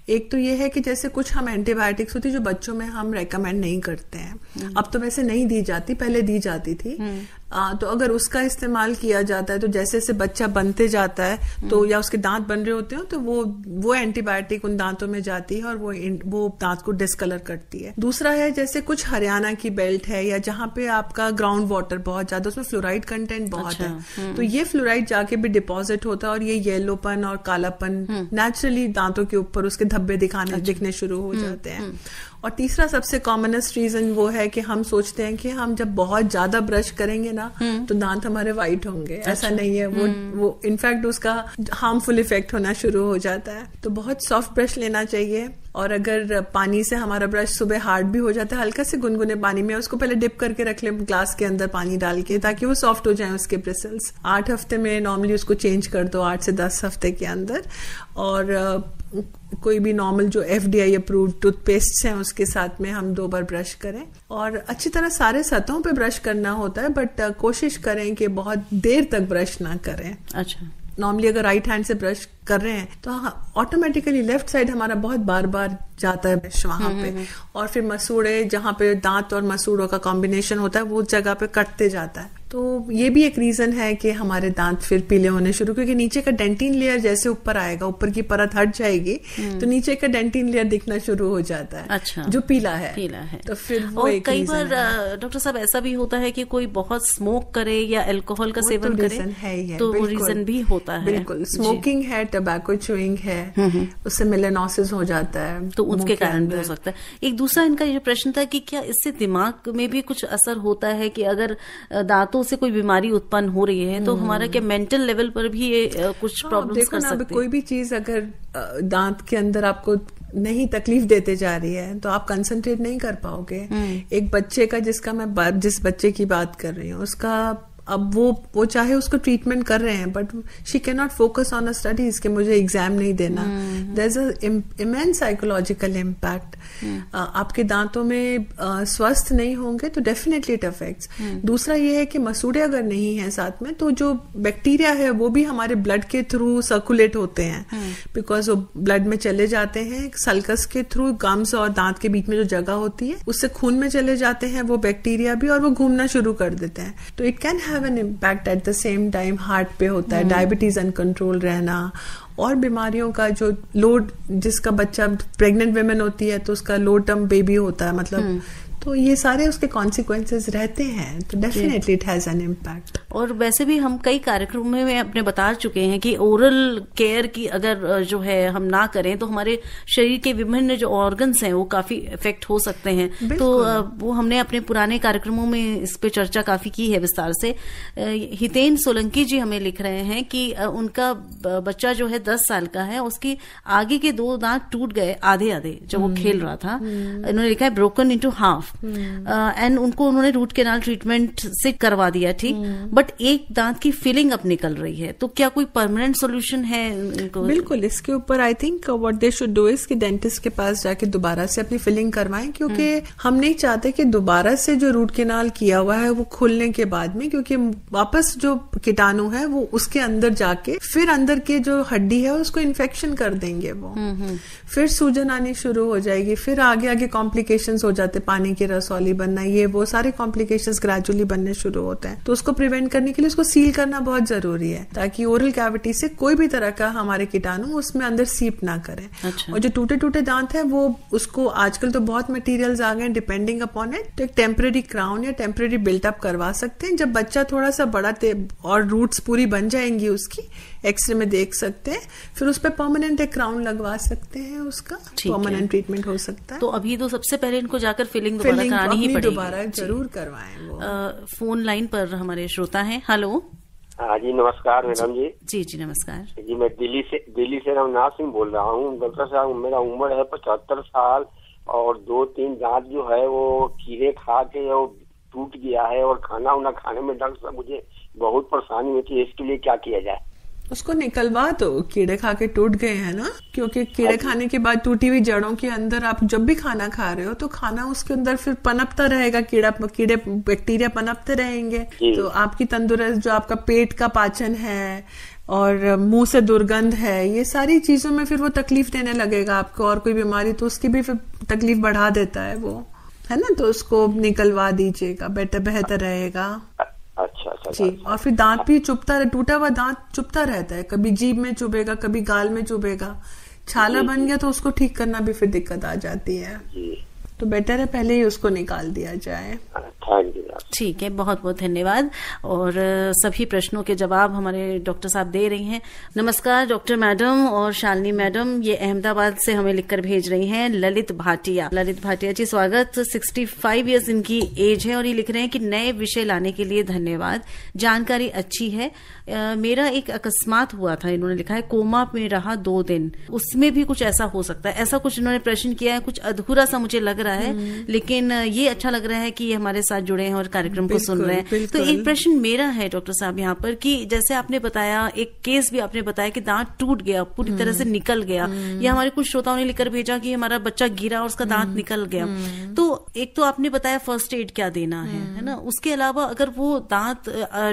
एक तो ये है कि जैसे कुछ हम एंटीबायोटिक्स होती जो बच्चों में हम रेकमेंड नहीं करते हैं हम्म। अब तो वैसे नहीं दी जाती पहले दी जाती थी हम्म। आ, तो अगर उसका इस्तेमाल किया जाता है तो जैसे जैसे बच्चा बनते जाता है हम्म। तो या उसके दांत बन रहे होते हैं तो वो वो एंटीबायोटिक उन दांतों में जाती है और वो वो दांत को डिसकलर करती है दूसरा है जैसे कुछ हरियाणा की बेल्ट है या जहाँ पे आपका ग्राउंड वाटर बहुत ज्यादा उसमें फ्लोराइड कंटेंट बहुत अच्छा, है तो ये फ्लोराइड जाके भी डिपॉजिट होता है और ये येलोपन और कालापन नेचुरली दांतों के ऊपर उसके धब्बे दिखाने अच्छा। दिखने शुरू हो हम्म, जाते हैं हम्म। और तीसरा सबसे कॉमनेस्ट रीजन वो है कि हम सोचते हैं कि हम जब बहुत ज्यादा ब्रश करेंगे ना हम्म। तो दांत हमारे वाइट होंगे अच्छा। ऐसा नहीं है वो वो इनफैक्ट उसका हार्मफुल इफेक्ट होना शुरू हो जाता है तो बहुत सॉफ्ट ब्रश लेना चाहिए और अगर पानी से हमारा ब्रश सुबह हार्ड भी हो जाता है हल्का से गुनगुने पानी में उसको पहले डिप करके रख लें ग्लास के अंदर पानी डाल के ताकि वो सॉफ्ट हो जाए उसके ब्रिसल्स आठ हफ्ते में नॉर्मली उसको चेंज कर दो आठ से दस हफ्ते के अंदर और कोई भी नॉर्मल जो F D I approve toothpaste हैं उसके साथ में हम दो बार ब्रश करें और अच्छी तरह सारे सतहों पे ब्रश करना होता है बट कोशिश करें कि बहुत देर तक ब्रश ना करें अच्छा नॉर्मली अगर राइट हैंड से ब्रश कर रहे हैं तो ऑटोमेटिकली लेफ्ट साइड हमारा बहुत बार बार जाता है ब्रश वहां हम्म, पे हम्म, हम्म। और फिर मसूड़े जहाँ पे दांत और मसूड़ों का कॉम्बिनेशन होता है वो जगह पे कटते जाता है तो ये भी एक रीज़न है कि हमारे दांत फिर पीले होने शुरू क्योंकि नीचे का डेंटिन लेयर जैसे ऊपर आएगा ऊपर की परत हट जाएगी हम्म। तो नीचे का डेंटिन लेयर दिखना शुरू हो जाता है अच्छा जो पीला है पीला है तो फिर वो और कई बार डॉक्टर साहब ऐसा भी होता है कि कोई बहुत स्मोक करे या एल्कोहल का सेवन तो करे है है तो रीजन भी होता है बिल्कुल स्मोकिंग है टबैको चुइंग है हम्म, हम्म। उससे मिलेनोसिस हो जाता है तो उसके कारण भी हो सकता है एक दूसरा इनका ये प्रश्न था कि क्या इससे दिमाग में भी कुछ असर होता है कि अगर दांतों उसे कोई बीमारी उत्पन्न हो रही है तो हम्म। हमारा क्या मेंटल लेवल पर भी ये कुछ हाँ, कर सकते कोई भी चीज अगर दांत के अंदर आपको नहीं तकलीफ देते जा रही है तो आप कंसंट्रेट नहीं कर पाओगे हम्म। एक बच्चे का जिसका मैं जिस बच्चे की बात कर रही हूँ उसका अब वो वो चाहे उसको ट्रीटमेंट कर रहे हैं but she can not focus on a studies के मुझे एग्जाम नहीं देना there is immense psychological impact आपके दांतों में uh, स्वस्थ नहीं होंगे तो डेफिनेटली इट अफेक्ट्स दूसरा ये है कि मसूड़े अगर नहीं है साथ में तो जो बैक्टीरिया है वो भी हमारे ब्लड के थ्रू सर्कुलेट होते हैं बिकॉज हम्म। वो ब्लड में चले जाते हैं सल्कस के थ्रू गम्स और दांत के बीच में जो जगह होती है उससे खून में चले जाते हैं वो बैक्टीरिया भी और वो घूमना शुरू कर देते हैं तो it can have an impact at the same time heart पे होता है डायबिटीज hmm. अनकंट्रोल रहना और बीमारियों का जो लोड जिसका बच्चा प्रेग्नेंट वेमेन होती है तो उसका लो टर्म बेबी होता है मतलब hmm. तो ये सारे उसके कॉन्सिक्वेंसेज रहते हैं तो definitely it has an impact और वैसे भी हम कई कार्यक्रम में अपने बता चुके हैं कि ओरल केयर की अगर जो है हम ना करें तो हमारे शरीर के विभिन्न जो ऑर्गन्स हैं वो काफी इफेक्ट हो सकते हैं तो वो हमने अपने पुराने कार्यक्रमों में इस पर चर्चा काफी की है विस्तार से हितेन सोलंकी जी हमें लिख रहे हैं कि उनका बच्चा जो है दस साल का है उसकी आगे के दो दांत टूट गए आधे आधे जब वो हम्म। खेल रहा था हम्म। इन्होंने लिखा है broken into half and hmm. uh, उनको उन्होंने रूट केनाल ट्रीटमेंट से करवा दिया ठीक बट hmm. एक दांत की फिलिंग अब निकल रही है तो क्या कोई परमानेंट सोल्यूशन है बिल्कुल इसके ऊपर I think what they should do is कि डेंटिस्ट के पास जाके दोबारा से अपनी फिलिंग करवाए क्योंकि hmm. हम नहीं चाहते कि दोबारा से जो रूट केनाल किया हुआ है वो खुलने के बाद में क्योंकि वापस जो कीटाणु है वो उसके अंदर जाके फिर अंदर के जो हड्डी है उसको इन्फेक्शन कर देंगे वो फिर सूजन आनी शुरू हो जाएगी फिर आगे आगे कॉम्प्लिकेशन हो जाते पानी के की रसौली बनना ये वो सारे कॉम्प्लिकेशन ग्रेजुअली बनने शुरू होते हैं तो उसको प्रिवेंट करने के लिए उसको सील करना बहुत जरूरी है ताकि ओरल कैविटी से कोई भी तरह का हमारे कीटाणु उसमें अंदर सीप ना करें अच्छा। और जो टूटे टूटे दांत है वो उसको आजकल तो बहुत मटेरियल्स आ गए डिपेंडिंग अपॉन इट तो एक टेम्परेरी क्राउन या टेम्परेरी बिल्टअप करवा सकते हैं जब बच्चा थोड़ा सा बड़ा और रूट्स पूरी बन जाएंगी उसकी एक्सरे में देख सकते हैं फिर उस पर परमानेंट एक क्राउन लगवा सकते हैं उसका परमानेंट ट्रीटमेंट हो सकता है तो अभी तो सबसे पहले इनको जाकर फिलिंग दोबारा तो ही दोबारा जरूर करवाए फोन लाइन पर हमारे श्रोता है हेलो हाँ जी नमस्कार मैडम जी जी जी नमस्कार जी मैं दिल्ली से दिल्ली से रामनाथ सिंह बोल रहा हूँ डॉक्टर साहब मेरा उम्र है पचहत्तर साल और दो तीन दांत जो है वो कीड़े खा के और टूट गया है और खाना उना खाने में डॉक्टर साहब मुझे बहुत परेशानी होती है इसके लिए क्या किया जाए उसको निकलवा दो तो, कीड़े खा के टूट गए हैं ना क्योंकि कीड़े खाने के बाद टूटी हुई जड़ों के अंदर आप जब भी खाना खा रहे हो तो खाना उसके अंदर फिर पनपता रहेगा कीड़ा कीड़े बैक्टीरिया पनपते रहेंगे तो आपकी तंदुरुस्त जो आपका पेट का पाचन है और मुंह से दुर्गंध है ये सारी चीजों में फिर वो तकलीफ देने लगेगा आपको और कोई बीमारी तो उसकी भी फिर तकलीफ बढ़ा देता है वो है ना तो उसको निकलवा दीजिएगा बेटर बेहतर रहेगा अच्छा अच्छा जी अच्छा। और फिर दांत भी चुपता रह टूटा हुआ दांत चुपता रहता है कभी जीभ में चुभेगा कभी गाल में चुभेगा छाला बन गया तो उसको ठीक करना भी फिर दिक्कत आ जाती है जी तो बेटर है पहले ही उसको निकाल दिया जाए ठीक है बहुत बहुत धन्यवाद और सभी प्रश्नों के जवाब हमारे डॉक्टर साहब दे रही हैं नमस्कार डॉक्टर मैडम और शालिनी मैडम ये अहमदाबाद से हमें लिखकर भेज रही हैं ललित भाटिया ललित भाटिया जी स्वागत 65 फाइव ईयर्स इनकी एज है और ये लिख रहे हैं कि नए विषय लाने के लिए धन्यवाद जानकारी अच्छी है आ, मेरा एक अकस्मात हुआ था इन्होंने लिखा है कोमा में रहा दो दिन उसमें भी कुछ ऐसा हो सकता है ऐसा कुछ इन्होंने प्रश्न किया है कुछ अधूरा सा मुझे लग रहा है हम्म। लेकिन ये अच्छा लग रहा है कि ये हमारे साथ जुड़े हैं और कार्यक्रम को सुन रहे हैं तो एक प्रश्न मेरा है डॉक्टर साहब यहाँ पर कि जैसे आपने बताया एक केस भी आपने बताया कि दांत टूट गया पूरी तरह से हम्म। निकल गया हम्म। या हमारे कुछ श्रोताओं ने लेकर भेजा कि हमारा बच्चा गिरा और उसका दांत निकल गया तो एक तो आपने बताया फर्स्ट एड क्या देना है है ना उसके अलावा अगर वो दांत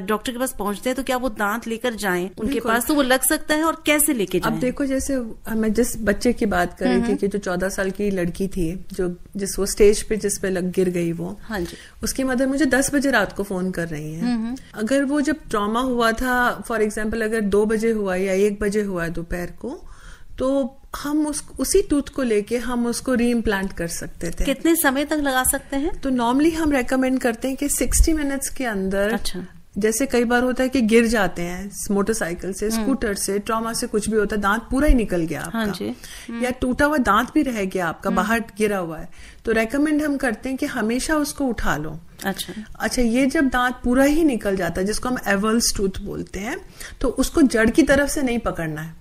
डॉक्टर के पास पहुंचते हैं तो क्या वो दांत लेकर जाए उनके पास तो वो लग सकता है और कैसे लेके जाए अब देखो जैसे हमें जिस बच्चे की बात कर रही थी कि जो चौदह साल की लड़की थी जो जिस वो स्टेज पे जिस पे लग गिर गई वो हाँ जी उसकी मदर मुझे दस बजे रात को फोन कर रही है अगर वो जब ट्रॉमा हुआ था फॉर एग्जाम्पल अगर दो बजे हुआ या एक बजे हुआ दोपहर को तो हम उस उसी टूथ को लेके हम उसको री इम्प्लांट कर सकते थे कितने समय तक लगा सकते हैं तो नॉर्मली हम रेकमेंड करते हैं कि 60 मिनट्स के अंदर अच्छा जैसे कई बार होता है कि गिर जाते हैं मोटरसाइकिल से स्कूटर हम्म। से ट्रॉमा से कुछ भी होता है दांत पूरा ही निकल गया आपका हाँ जी। हम्म। या टूटा हुआ दांत भी रह गया आपका हम्म। बाहर गिरा हुआ है तो रेकमेंड हम करते हैं कि हमेशा उसको उठा लो अच्छा अच्छा ये जब दांत पूरा ही निकल जाता है जिसको हम एवल्स टूथ बोलते हैं तो उसको जड़ की तरफ से नहीं पकड़ना है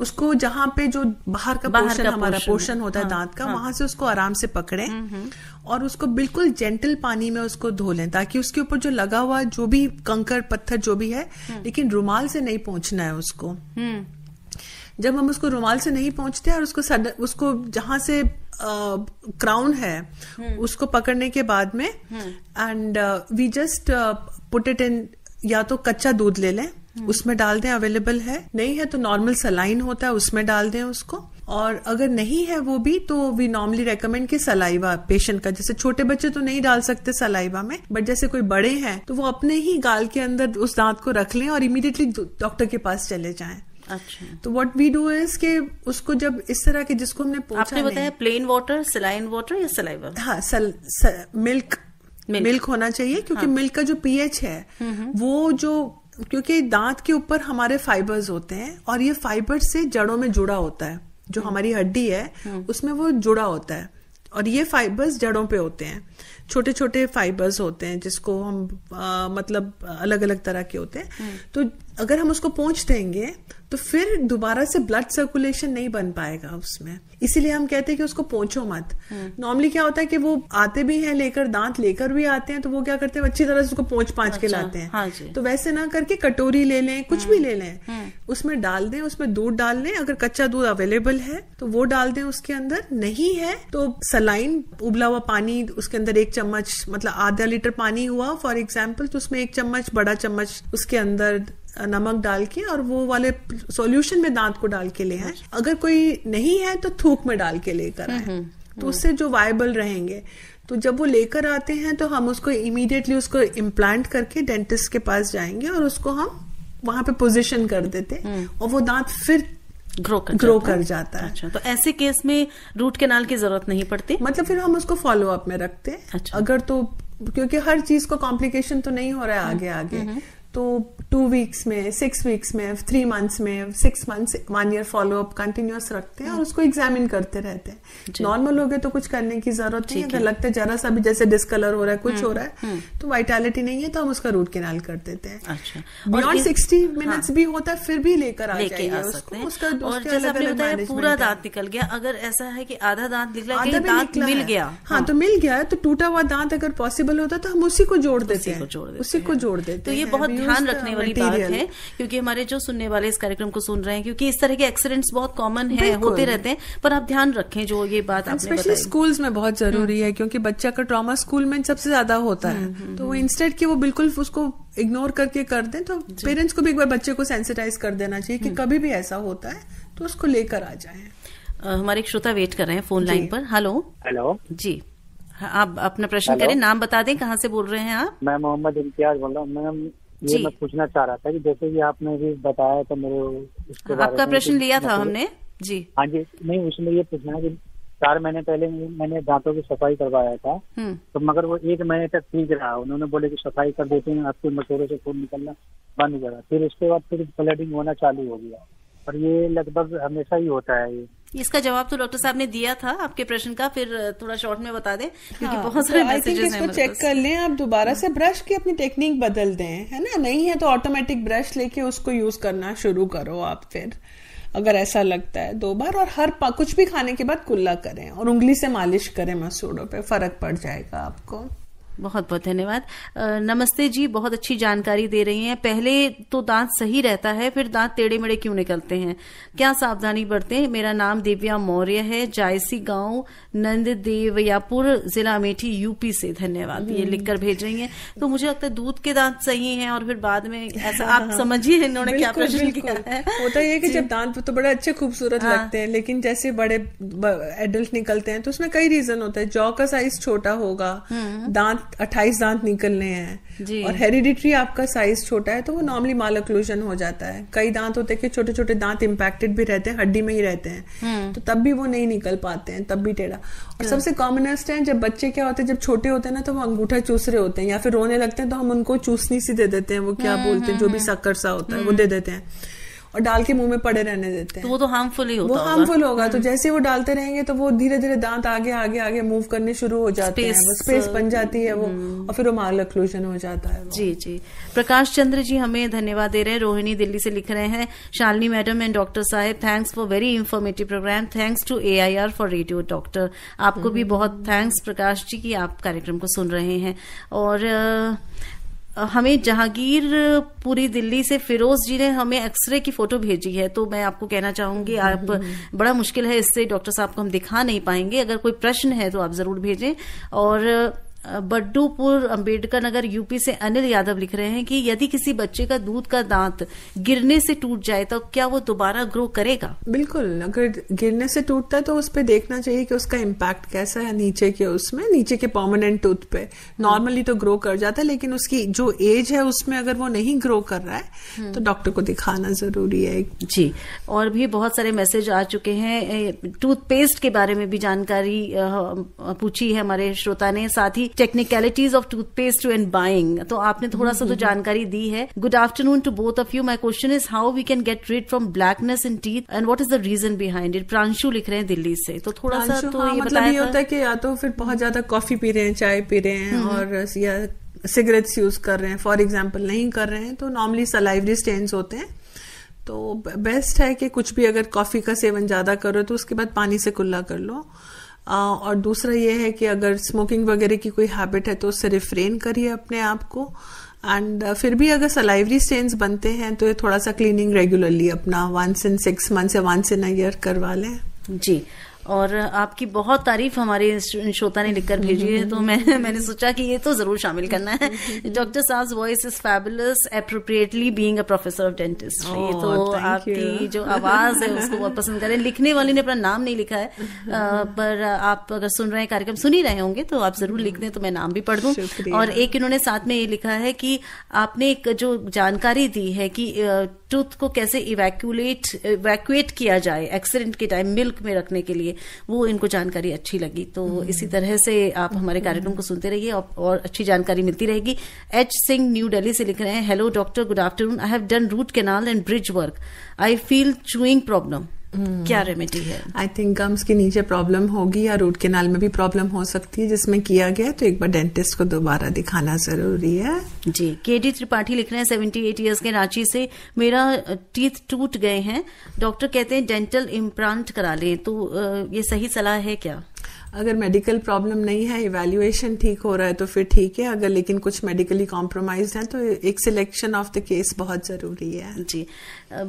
उसको जहाँ पे जो बाहर का बाहर पोर्शन का हमारा पोर्शन, पोर्शन होता है हाँ, दांत का हाँ, वहां से उसको आराम से पकड़े और उसको बिल्कुल जेंटल पानी में उसको धो लें ताकि उसके ऊपर जो लगा हुआ जो भी कंकर पत्थर जो भी है हम्म। लेकिन रुमाल से नहीं पहुंचना है उसको हम्म। जब हम उसको रुमाल से नहीं पहुंचते और उसको उसको जहां से क्राउन है हम्म। उसको पकड़ने के बाद में and we just put it in या तो कच्चा दूध ले लें हम्म। उसमें डाल दें अवेलेबल है नहीं है तो नॉर्मल सलाइन होता है उसमें डाल दें उसको और अगर नहीं है वो भी तो वी नॉर्मली रेकमेंड कि सलाइवा पेशेंट का जैसे छोटे बच्चे तो नहीं डाल सकते सलाइवा में बट जैसे कोई बड़े हैं तो वो अपने ही गाल के अंदर उस दांत को रख लें और इमीडिएटली डॉक्टर के पास चले जाएं अच्छा तो व्हाट वी डू इज के उसको जब इस तरह के जिसको हमने आपने बताया प्लेन वाटर सलाइन वाटर या सलाइवा हाँ सल, सल, मिल्क मिल्क होना चाहिए क्योंकि हाँ. मिल्क का जो पीएच है हम्म, हम्म। वो जो क्योंकि दांत के ऊपर हमारे फाइबर्स होते हैं और ये फाइबर से जड़ों में जुड़ा होता है जो हम्म। हमारी हड्डी है हम्म। उसमें वो जुड़ा होता है और ये फाइबर्स जड़ों पे होते हैं छोटे छोटे फाइबर्स होते हैं जिसको हम आ, मतलब अलग अलग तरह के होते हैं हम्म। तो अगर हम उसको पहुंच देंगे तो फिर दोबारा से ब्लड सर्कुलेशन नहीं बन पाएगा उसमें इसीलिए हम कहते हैं कि उसको पहुंचो मत नॉर्मली हम्म। क्या होता है कि वो आते भी हैं लेकर दांत लेकर भी आते हैं तो वो क्या करते हैं अच्छी तरह से उसको पहुंच पांच अच्छा, के लाते हैं हाँ तो वैसे ना करके कटोरी ले लें कुछ भी हम्म, ले लें हम्म। उसमें डाल दें उसमें दूध डाल लें अगर कच्चा दूध अवेलेबल है तो वो डाल दें उसके अंदर नहीं है तो सलाइन उबला हुआ पानी उसके अंदर एक चम्मच मतलब आधा लीटर पानी हुआ फॉर एग्जाम्पल तो उसमें एक चम्मच बड़ा चम्मच उसके अंदर नमक डाल के और वो वाले सॉल्यूशन में दांत को डाल के ले आए अगर कोई नहीं है तो थूक में डाल के लेकर आए हम्म, हम्म, तो हम्म। उससे जो वायबल रहेंगे तो जब वो लेकर आते हैं तो हम उसको इमीडिएटली उसको इम्प्लांट करके डेंटिस्ट के पास जाएंगे और उसको हम वहां पे पोजीशन कर देते हैं और वो दांत फिर ग्रो कर ग्रो जाता कर जाता है अच्छा तो ऐसे केस में रूट केनाल की जरूरत नहीं पड़ती मतलब फिर हम उसको फॉलो अप में रखते हैं अच्छा। अगर तो क्योंकि हर चीज को कॉम्प्लिकेशन तो नहीं हो रहा है आगे आगे तो टू वीक्स में सिक्स वीक्स में थ्री मंथ्स में six months one year follow up continuous रखते हैं और हम्म। उसको एग्जामिन करते रहते हैं नॉर्मल हो गए तो कुछ करने की जरूरत नहीं है लगता है जरा सा भी जैसे डिसकलर हो रहा है कुछ हम्म, हो रहा है हम्म। तो वाइटैलिटी नहीं है तो हम उसका रूट कैनाल कर देते हैं अच्छा बियॉन्ड सिक्सटी मिनट्स भी होता है फिर भी लेकर आ जाइए उसका पूरा दांत निकल गया अगर ऐसा है कि आधा दांत निकला दांत मिल गया हाँ, हाँ तो मिल गया तो टूटा हुआ दांत अगर पॉसिबल होता तो हम उसी को जोड़ देते हैं उसी को जोड़ देते तो ये बहुत ध्यान रखने वाली बात है क्योंकि हमारे जो सुनने वाले इस कार्यक्रम को सुन रहे हैं क्योंकि इस तरह के एक्सीडेंट्स बहुत कॉमन है होते रहते हैं पर आप ध्यान रखें जो ये बात स्पेशली स्कूल्स में बहुत जरूरी हम्म। है क्योंकि बच्चा का ट्रॉमा स्कूल में सबसे ज्यादा होता है हम्म, हम्म, तो इंस्टेड की वो बिल्कुल उसको इग्नोर करके कर दें तो पेरेंट्स को भी एक बार बच्चे को सेंसिटाइज कर देना चाहिए कि कभी भी ऐसा होता है तो उसको लेकर आ जाए हमारे एक श्रोता वेट कर रहे हैं फोन लाइन पर हेलो हेलो जी हाँ, आप अपना प्रश्न करें नाम बता दें कहाँ से बोल रहे हैं आप मैं मोहम्मद इम्तियाज बोल रहा हूँ मैम ये मैं पूछना चाह रहा था कि जैसे कि आपने भी बताया तो मेरे इसके आपका प्रश्न लिया था हमने जी हाँ जी नहीं उसमें ये पूछना है कि चार महीने पहले मैंने दांतों की सफाई करवाया था हम्म। तो मगर वो एक महीने तक ठीक रहा उन्होंने बोले कि सफाई कर देते हैं आपके मटोरे से खून निकलना बंद हो गया फिर उसके बाद फिर ब्लडिंग होना चालू हो गया और ये लगभग हमेशा ही होता है ये इसका जवाब तो डॉक्टर साहब ने दिया था आपके प्रश्न का फिर थोड़ा शॉर्ट में बता दें क्योंकि हाँ, बहुत तो सारे मैसेजेस हैं चेक कर लें आप दोबारा से ब्रश की अपनी टेक्निक बदल दें है ना नहीं है तो ऑटोमेटिक ब्रश लेके उसको यूज करना शुरू करो आप फिर अगर ऐसा लगता है दो बार और हर कुछ भी खाने के बाद कुल्ला करें और उंगली से मालिश करें मसूड़ों पे फर्क पड़ जाएगा आपको बहुत बहुत धन्यवाद नमस्ते जी बहुत अच्छी जानकारी दे रही हैं पहले तो दांत सही रहता है फिर दांत टेढ़े मेढ़े क्यों निकलते हैं क्या सावधानी बरते हैं मेरा नाम दिव्या मौर्य है जायसी गांव नंद देवयापुर जिला अमेठी यूपी से धन्यवाद ये हम्म। लिखकर भेज रही हैं तो मुझे लगता है दूध के दांत सही है और फिर बाद में ऐसा आप हाँ। समझिए इन्होंने क्या प्रश्न किया है होता है कि जब दांत तो बड़े अच्छे खूबसूरत हाँ। लगते हैं लेकिन जैसे बड़े एडल्ट निकलते हैं तो उसमें कई रीजन होता है जॉ का साइज छोटा होगा हम्म। दांत अट्ठाईस दांत निकलने हैं और हेरिडिटरी आपका साइज छोटा है तो वो नॉर्मली माल हो जाता है कई दांत होते हैं कि छोटे छोटे दांत इम्पैक्टेड भी रहते हैं हड्डी में ही रहते हैं हम्म। तो तब भी वो नहीं निकल पाते हैं तब भी टेढ़ा और हम्म। सबसे कॉमनेस्ट है जब बच्चे क्या होते हैं जब छोटे होते हैं ना तो वो अंगूठा चूस रहे होते हैं या फिर रोने लगते हैं तो हम उनको चूसनी सी दे देते हैं वो क्या हम्म, बोलते हैं जो भी सक्कर सा होता है वो दे देते हैं और डाल के मुंह में पड़े रहने देते हैं तो वो तो हार्मफुल ही होता वो हार्मफुल होगा तो हम्म। जैसे वो डालते रहेंगे तो वो धीरे धीरे दांत आगे आगे आगे मूव करने शुरू हो जाते हैं स्पेस बन जाती है वो हम्म। और फिर वो माल अक्लूजन हो जाता है जी जी प्रकाश चंद्र जी हमें धन्यवाद दे रहे हैं रोहिणी दिल्ली से लिख रहे हैं शालिनी मैडम एंड डॉक्टर साहेब thanks for very informative programme thanks to A for radio doctor आपको भी हम्म। बहुत थैंक्स प्रकाश जी की आप कार्यक्रम को सुन रहे हैं और हमें जहांगीर पूरी दिल्ली से फिरोज जी ने हमें एक्सरे की फोटो भेजी है तो मैं आपको कहना चाहूंगी हम्म, आप हम्म, हम्म। बड़ा मुश्किल है इससे डॉक्टर साहब को हम दिखा नहीं पाएंगे अगर कोई प्रश्न है तो आप जरूर भेजें और बड्डूपुर अंबेडकर नगर यूपी से अनिल यादव लिख रहे हैं कि यदि किसी बच्चे का दूध का दांत गिरने से टूट जाए तो क्या वो दोबारा ग्रो करेगा बिल्कुल अगर गिरने से टूटता है तो उस पर देखना चाहिए कि उसका इम्पैक्ट कैसा है नीचे के उसमें नीचे के पर्मानेंट टूथ पे नॉर्मली तो ग्रो कर जाता है लेकिन उसकी जो एज है उसमें अगर वो नहीं ग्रो कर रहा है हम्म। तो डॉक्टर को दिखाना जरूरी है जी और भी बहुत सारे मैसेज आ चुके हैं टूथपेस्ट के बारे में भी जानकारी पूछी है हमारे श्रोता ने साथ ही unique technicalities of toothpaste and buying तो आपने थोड़ा सा तो हम्म, हम्म, हम्म। जानकारी दी है good afternoon to both of you my question is how we can get rid from blackness in teeth and what is the reason behind it Pranshu लिख रहे हैं दिल्ली से तो थोड़ा सा तो हाँ, ये मतलब ये होता है कि या तो फिर बहुत ज्यादा कॉफी पी रहे हैं चाय पी रहे हैं और या सिगरेट्स यूज कर रहे हैं फॉर एग्जाम्पल नहीं कर रहे हैं तो नॉर्मली सलाइवरी स्टेन्स होते हैं तो बेस्ट है कि कुछ भी अगर कॉफी का सेवन ज्यादा करो तो उसके बाद पानी से कुल्ला कर लो और दूसरा ये है कि अगर स्मोकिंग वगैरह की कोई हैबिट है तो उससे रिफ्रेन करिए अपने आप को एंड फिर भी अगर सलाइवरी स्टेन्स बनते हैं तो ये थोड़ा सा क्लीनिंग रेगुलरली अपना वंस इन सिक्स मंथ या वंस इन अ ईयर करवा लें जी और आपकी बहुत तारीफ हमारे श्रोता ने लिखकर भेजी है तो मैं मैंने सोचा कि ये तो जरूर शामिल करना है डॉक्टर साहब voice is fabulous appropriately being a professor of ये तो आपकी जो आवाज है उसको बहुत पसंद करें लिखने वाले ने अपना नाम नहीं लिखा है पर आप अगर सुन रहे हैं कार्यक्रम सुन ही रहे होंगे तो आप जरूर लिख दें तो मैं नाम भी पढ़ दूँ और एक इन्होंने साथ में ये लिखा है कि आपने एक जो जानकारी दी है कि टूथ को कैसे इवैक्यूलेट इवैक्यूएट किया जाए एक्सीडेंट के टाइम मिल्क में रखने के लिए वो इनको जानकारी अच्छी लगी तो हम्म। इसी तरह से आप हमारे हम्म। कार्यक्रम को सुनते रहिए और अच्छी जानकारी मिलती रहेगी एच सिंह न्यू डेली से लिख रहे हैं hello doctor good afternoon I have done root canal and bridge work I feel chewing problem Hmm. क्या रेमेडी है आई थिंक गम्स के नीचे प्रॉब्लम होगी या रूट केनाल में भी प्रॉब्लम हो सकती है जिसमें किया गया तो एक बार डेंटिस्ट को दोबारा दिखाना जरूरी है जी के डी त्रिपाठी लिख रहे हैं सेवेंटी एट ईयर्स के रांची से मेरा टीथ टूट गए हैं डॉक्टर कहते हैं डेंटल इम्प्लांट करा लें तो ये सही सलाह है क्या अगर मेडिकल प्रॉब्लम नहीं है इवेल्युएशन ठीक हो रहा है तो फिर ठीक है अगर लेकिन कुछ मेडिकली कॉम्प्रोमाइज है तो एक सिलेक्शन ऑफ द केस बहुत जरूरी है जी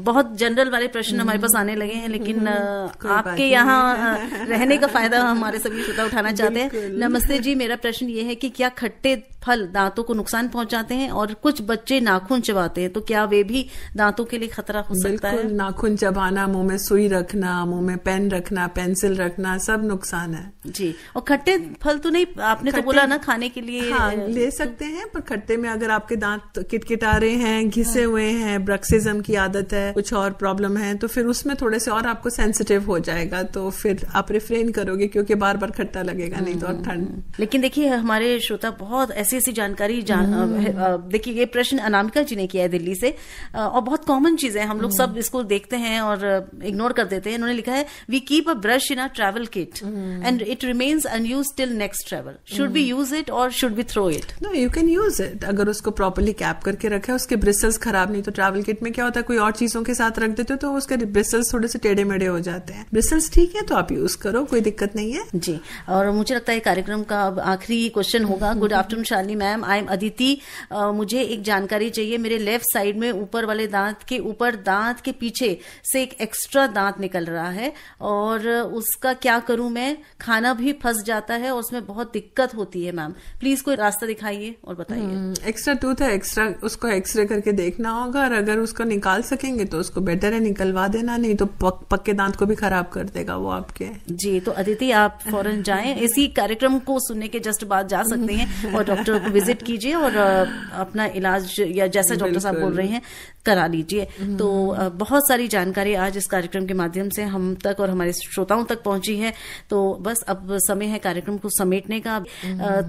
बहुत जनरल वाले प्रश्न हमारे पास आने लगे हैं लेकिन हम्म, आपके यहाँ रहने का फायदा हमारे सभी श्रोता उठाना चाहते हैं नमस्ते जी मेरा प्रश्न ये है कि क्या खट्टे फल दांतों को नुकसान पहुंचाते हैं और कुछ बच्चे नाखून चबाते हैं तो क्या वे भी दांतों के लिए खतरा हो सकता है नाखून चबाना मुंह में सुई रखना मुंह में पेन रखना पेंसिल रखना सब नुकसान है जी और खट्टे फल तो नहीं आपने तो बोला ना खाने के लिए हाँ, ले तो- सकते हैं पर खट्टे में अगर आपके दांत आ रहे हैं घिसे हाँ। हुए हैं ब्रक्सिज्म की आदत है कुछ और प्रॉब्लम है तो फिर उसमें थोड़े से और आपको सेंसिटिव हो जाएगा तो फिर आप रिफ्रेन करोगे क्योंकि बार बार खट्टा लगेगा नहीं तो हम्म। ठंड लेकिन देखिए हमारे श्रोता बहुत ऐसी ऐसी जानकारी हम्म। देखिए ये प्रश्न अनामिका जी ने किया है दिल्ली से और बहुत कॉमन चीज है हम लोग सब हम्म। इसको देखते हैं और इग्नोर कर देते हैं इन्होंने लिखा है we keep a brush in our travel kit and it remains remains unused till next travel should mm. we hmm. use it or should we throw it no you can use अगर उसको properly cap करके रखे उसके bristles खराब नहीं तो travel kit में क्या होता है कोई और चीजों के साथ रख देते हो तो उसके bristles थोड़े से टेढ़े मेढ़े हो जाते हैं bristles ठीक है तो आप यूज करो कोई दिक्कत नहीं है जी और मुझे लगता है कार्यक्रम का अब आखिरी क्वेश्चन होगा good afternoon Shali ma'am I am Aditi मुझे एक जानकारी चाहिए मेरे लेफ्ट साइड में ऊपर वाले दांत के ऊपर दांत के पीछे से एक एक्स्ट्रा दांत निकल रहा है और उसका क्या करूं मैं खाना अपना भी फंस जाता है और उसमें बहुत दिक्कत होती है मैम प्लीज कोई रास्ता दिखाइए और बताइए एक्स्ट्रा हम्म, टूथ है एक्स्ट्रा उसको एक्सरे करके देखना होगा और अगर उसको निकाल सकेंगे तो उसको बेटर है निकलवा देना नहीं तो पक्के दांत को भी खराब कर देगा वो आपके जी तो अदिति आप फौरन जाए इसी कार्यक्रम को सुनने के जस्ट बाद जा सकते हैं और डॉक्टर को विजिट कीजिए और अपना इलाज या जैसा डॉक्टर साहब बोल रहे हैं करा लीजिए हम्म। तो बहुत सारी जानकारी आज इस कार्यक्रम के माध्यम से हम तक और हमारे श्रोताओं तक पहुंची है तो बस अब समय है कार्यक्रम को समेटने का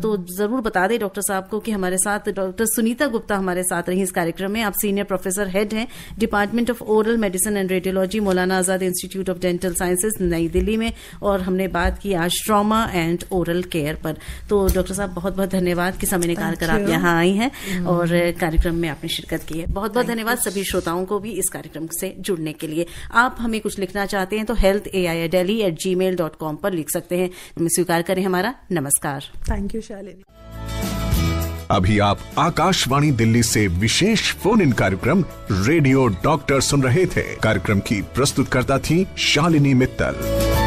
तो जरूर बता दें डॉक्टर साहब को कि हमारे साथ डॉक्टर सुनीता गुप्ता हमारे साथ रही इस कार्यक्रम में आप सीनियर प्रोफेसर हेड हैं department of oral medicine and radiology Maulana Azad institute of dental sciences Nai Delhi में और हमने बात की आज ट्रामा एंड ओरल केयर पर तो डॉक्टर साहब बहुत बहुत धन्यवाद कि समय निकाल कर आप यहाँ आई हैं mm-hmm. और कार्यक्रम में आपने शिरकत की है बहुत बहुत धन्यवाद सभी श्रोताओं को भी इस कार्यक्रम से जुड़ने के लिए आप हमें कुछ लिखना चाहते हैं तो health A I daily at G mail dot com पर लिख सकते हैं स्वीकार करें हमारा नमस्कार थैंक यू शालिनी अभी आप आकाशवाणी दिल्ली से विशेष फोन इन कार्यक्रम रेडियो डॉक्टर सुन रहे थे कार्यक्रम की प्रस्तुतकर्ता थी शालिनी मित्तल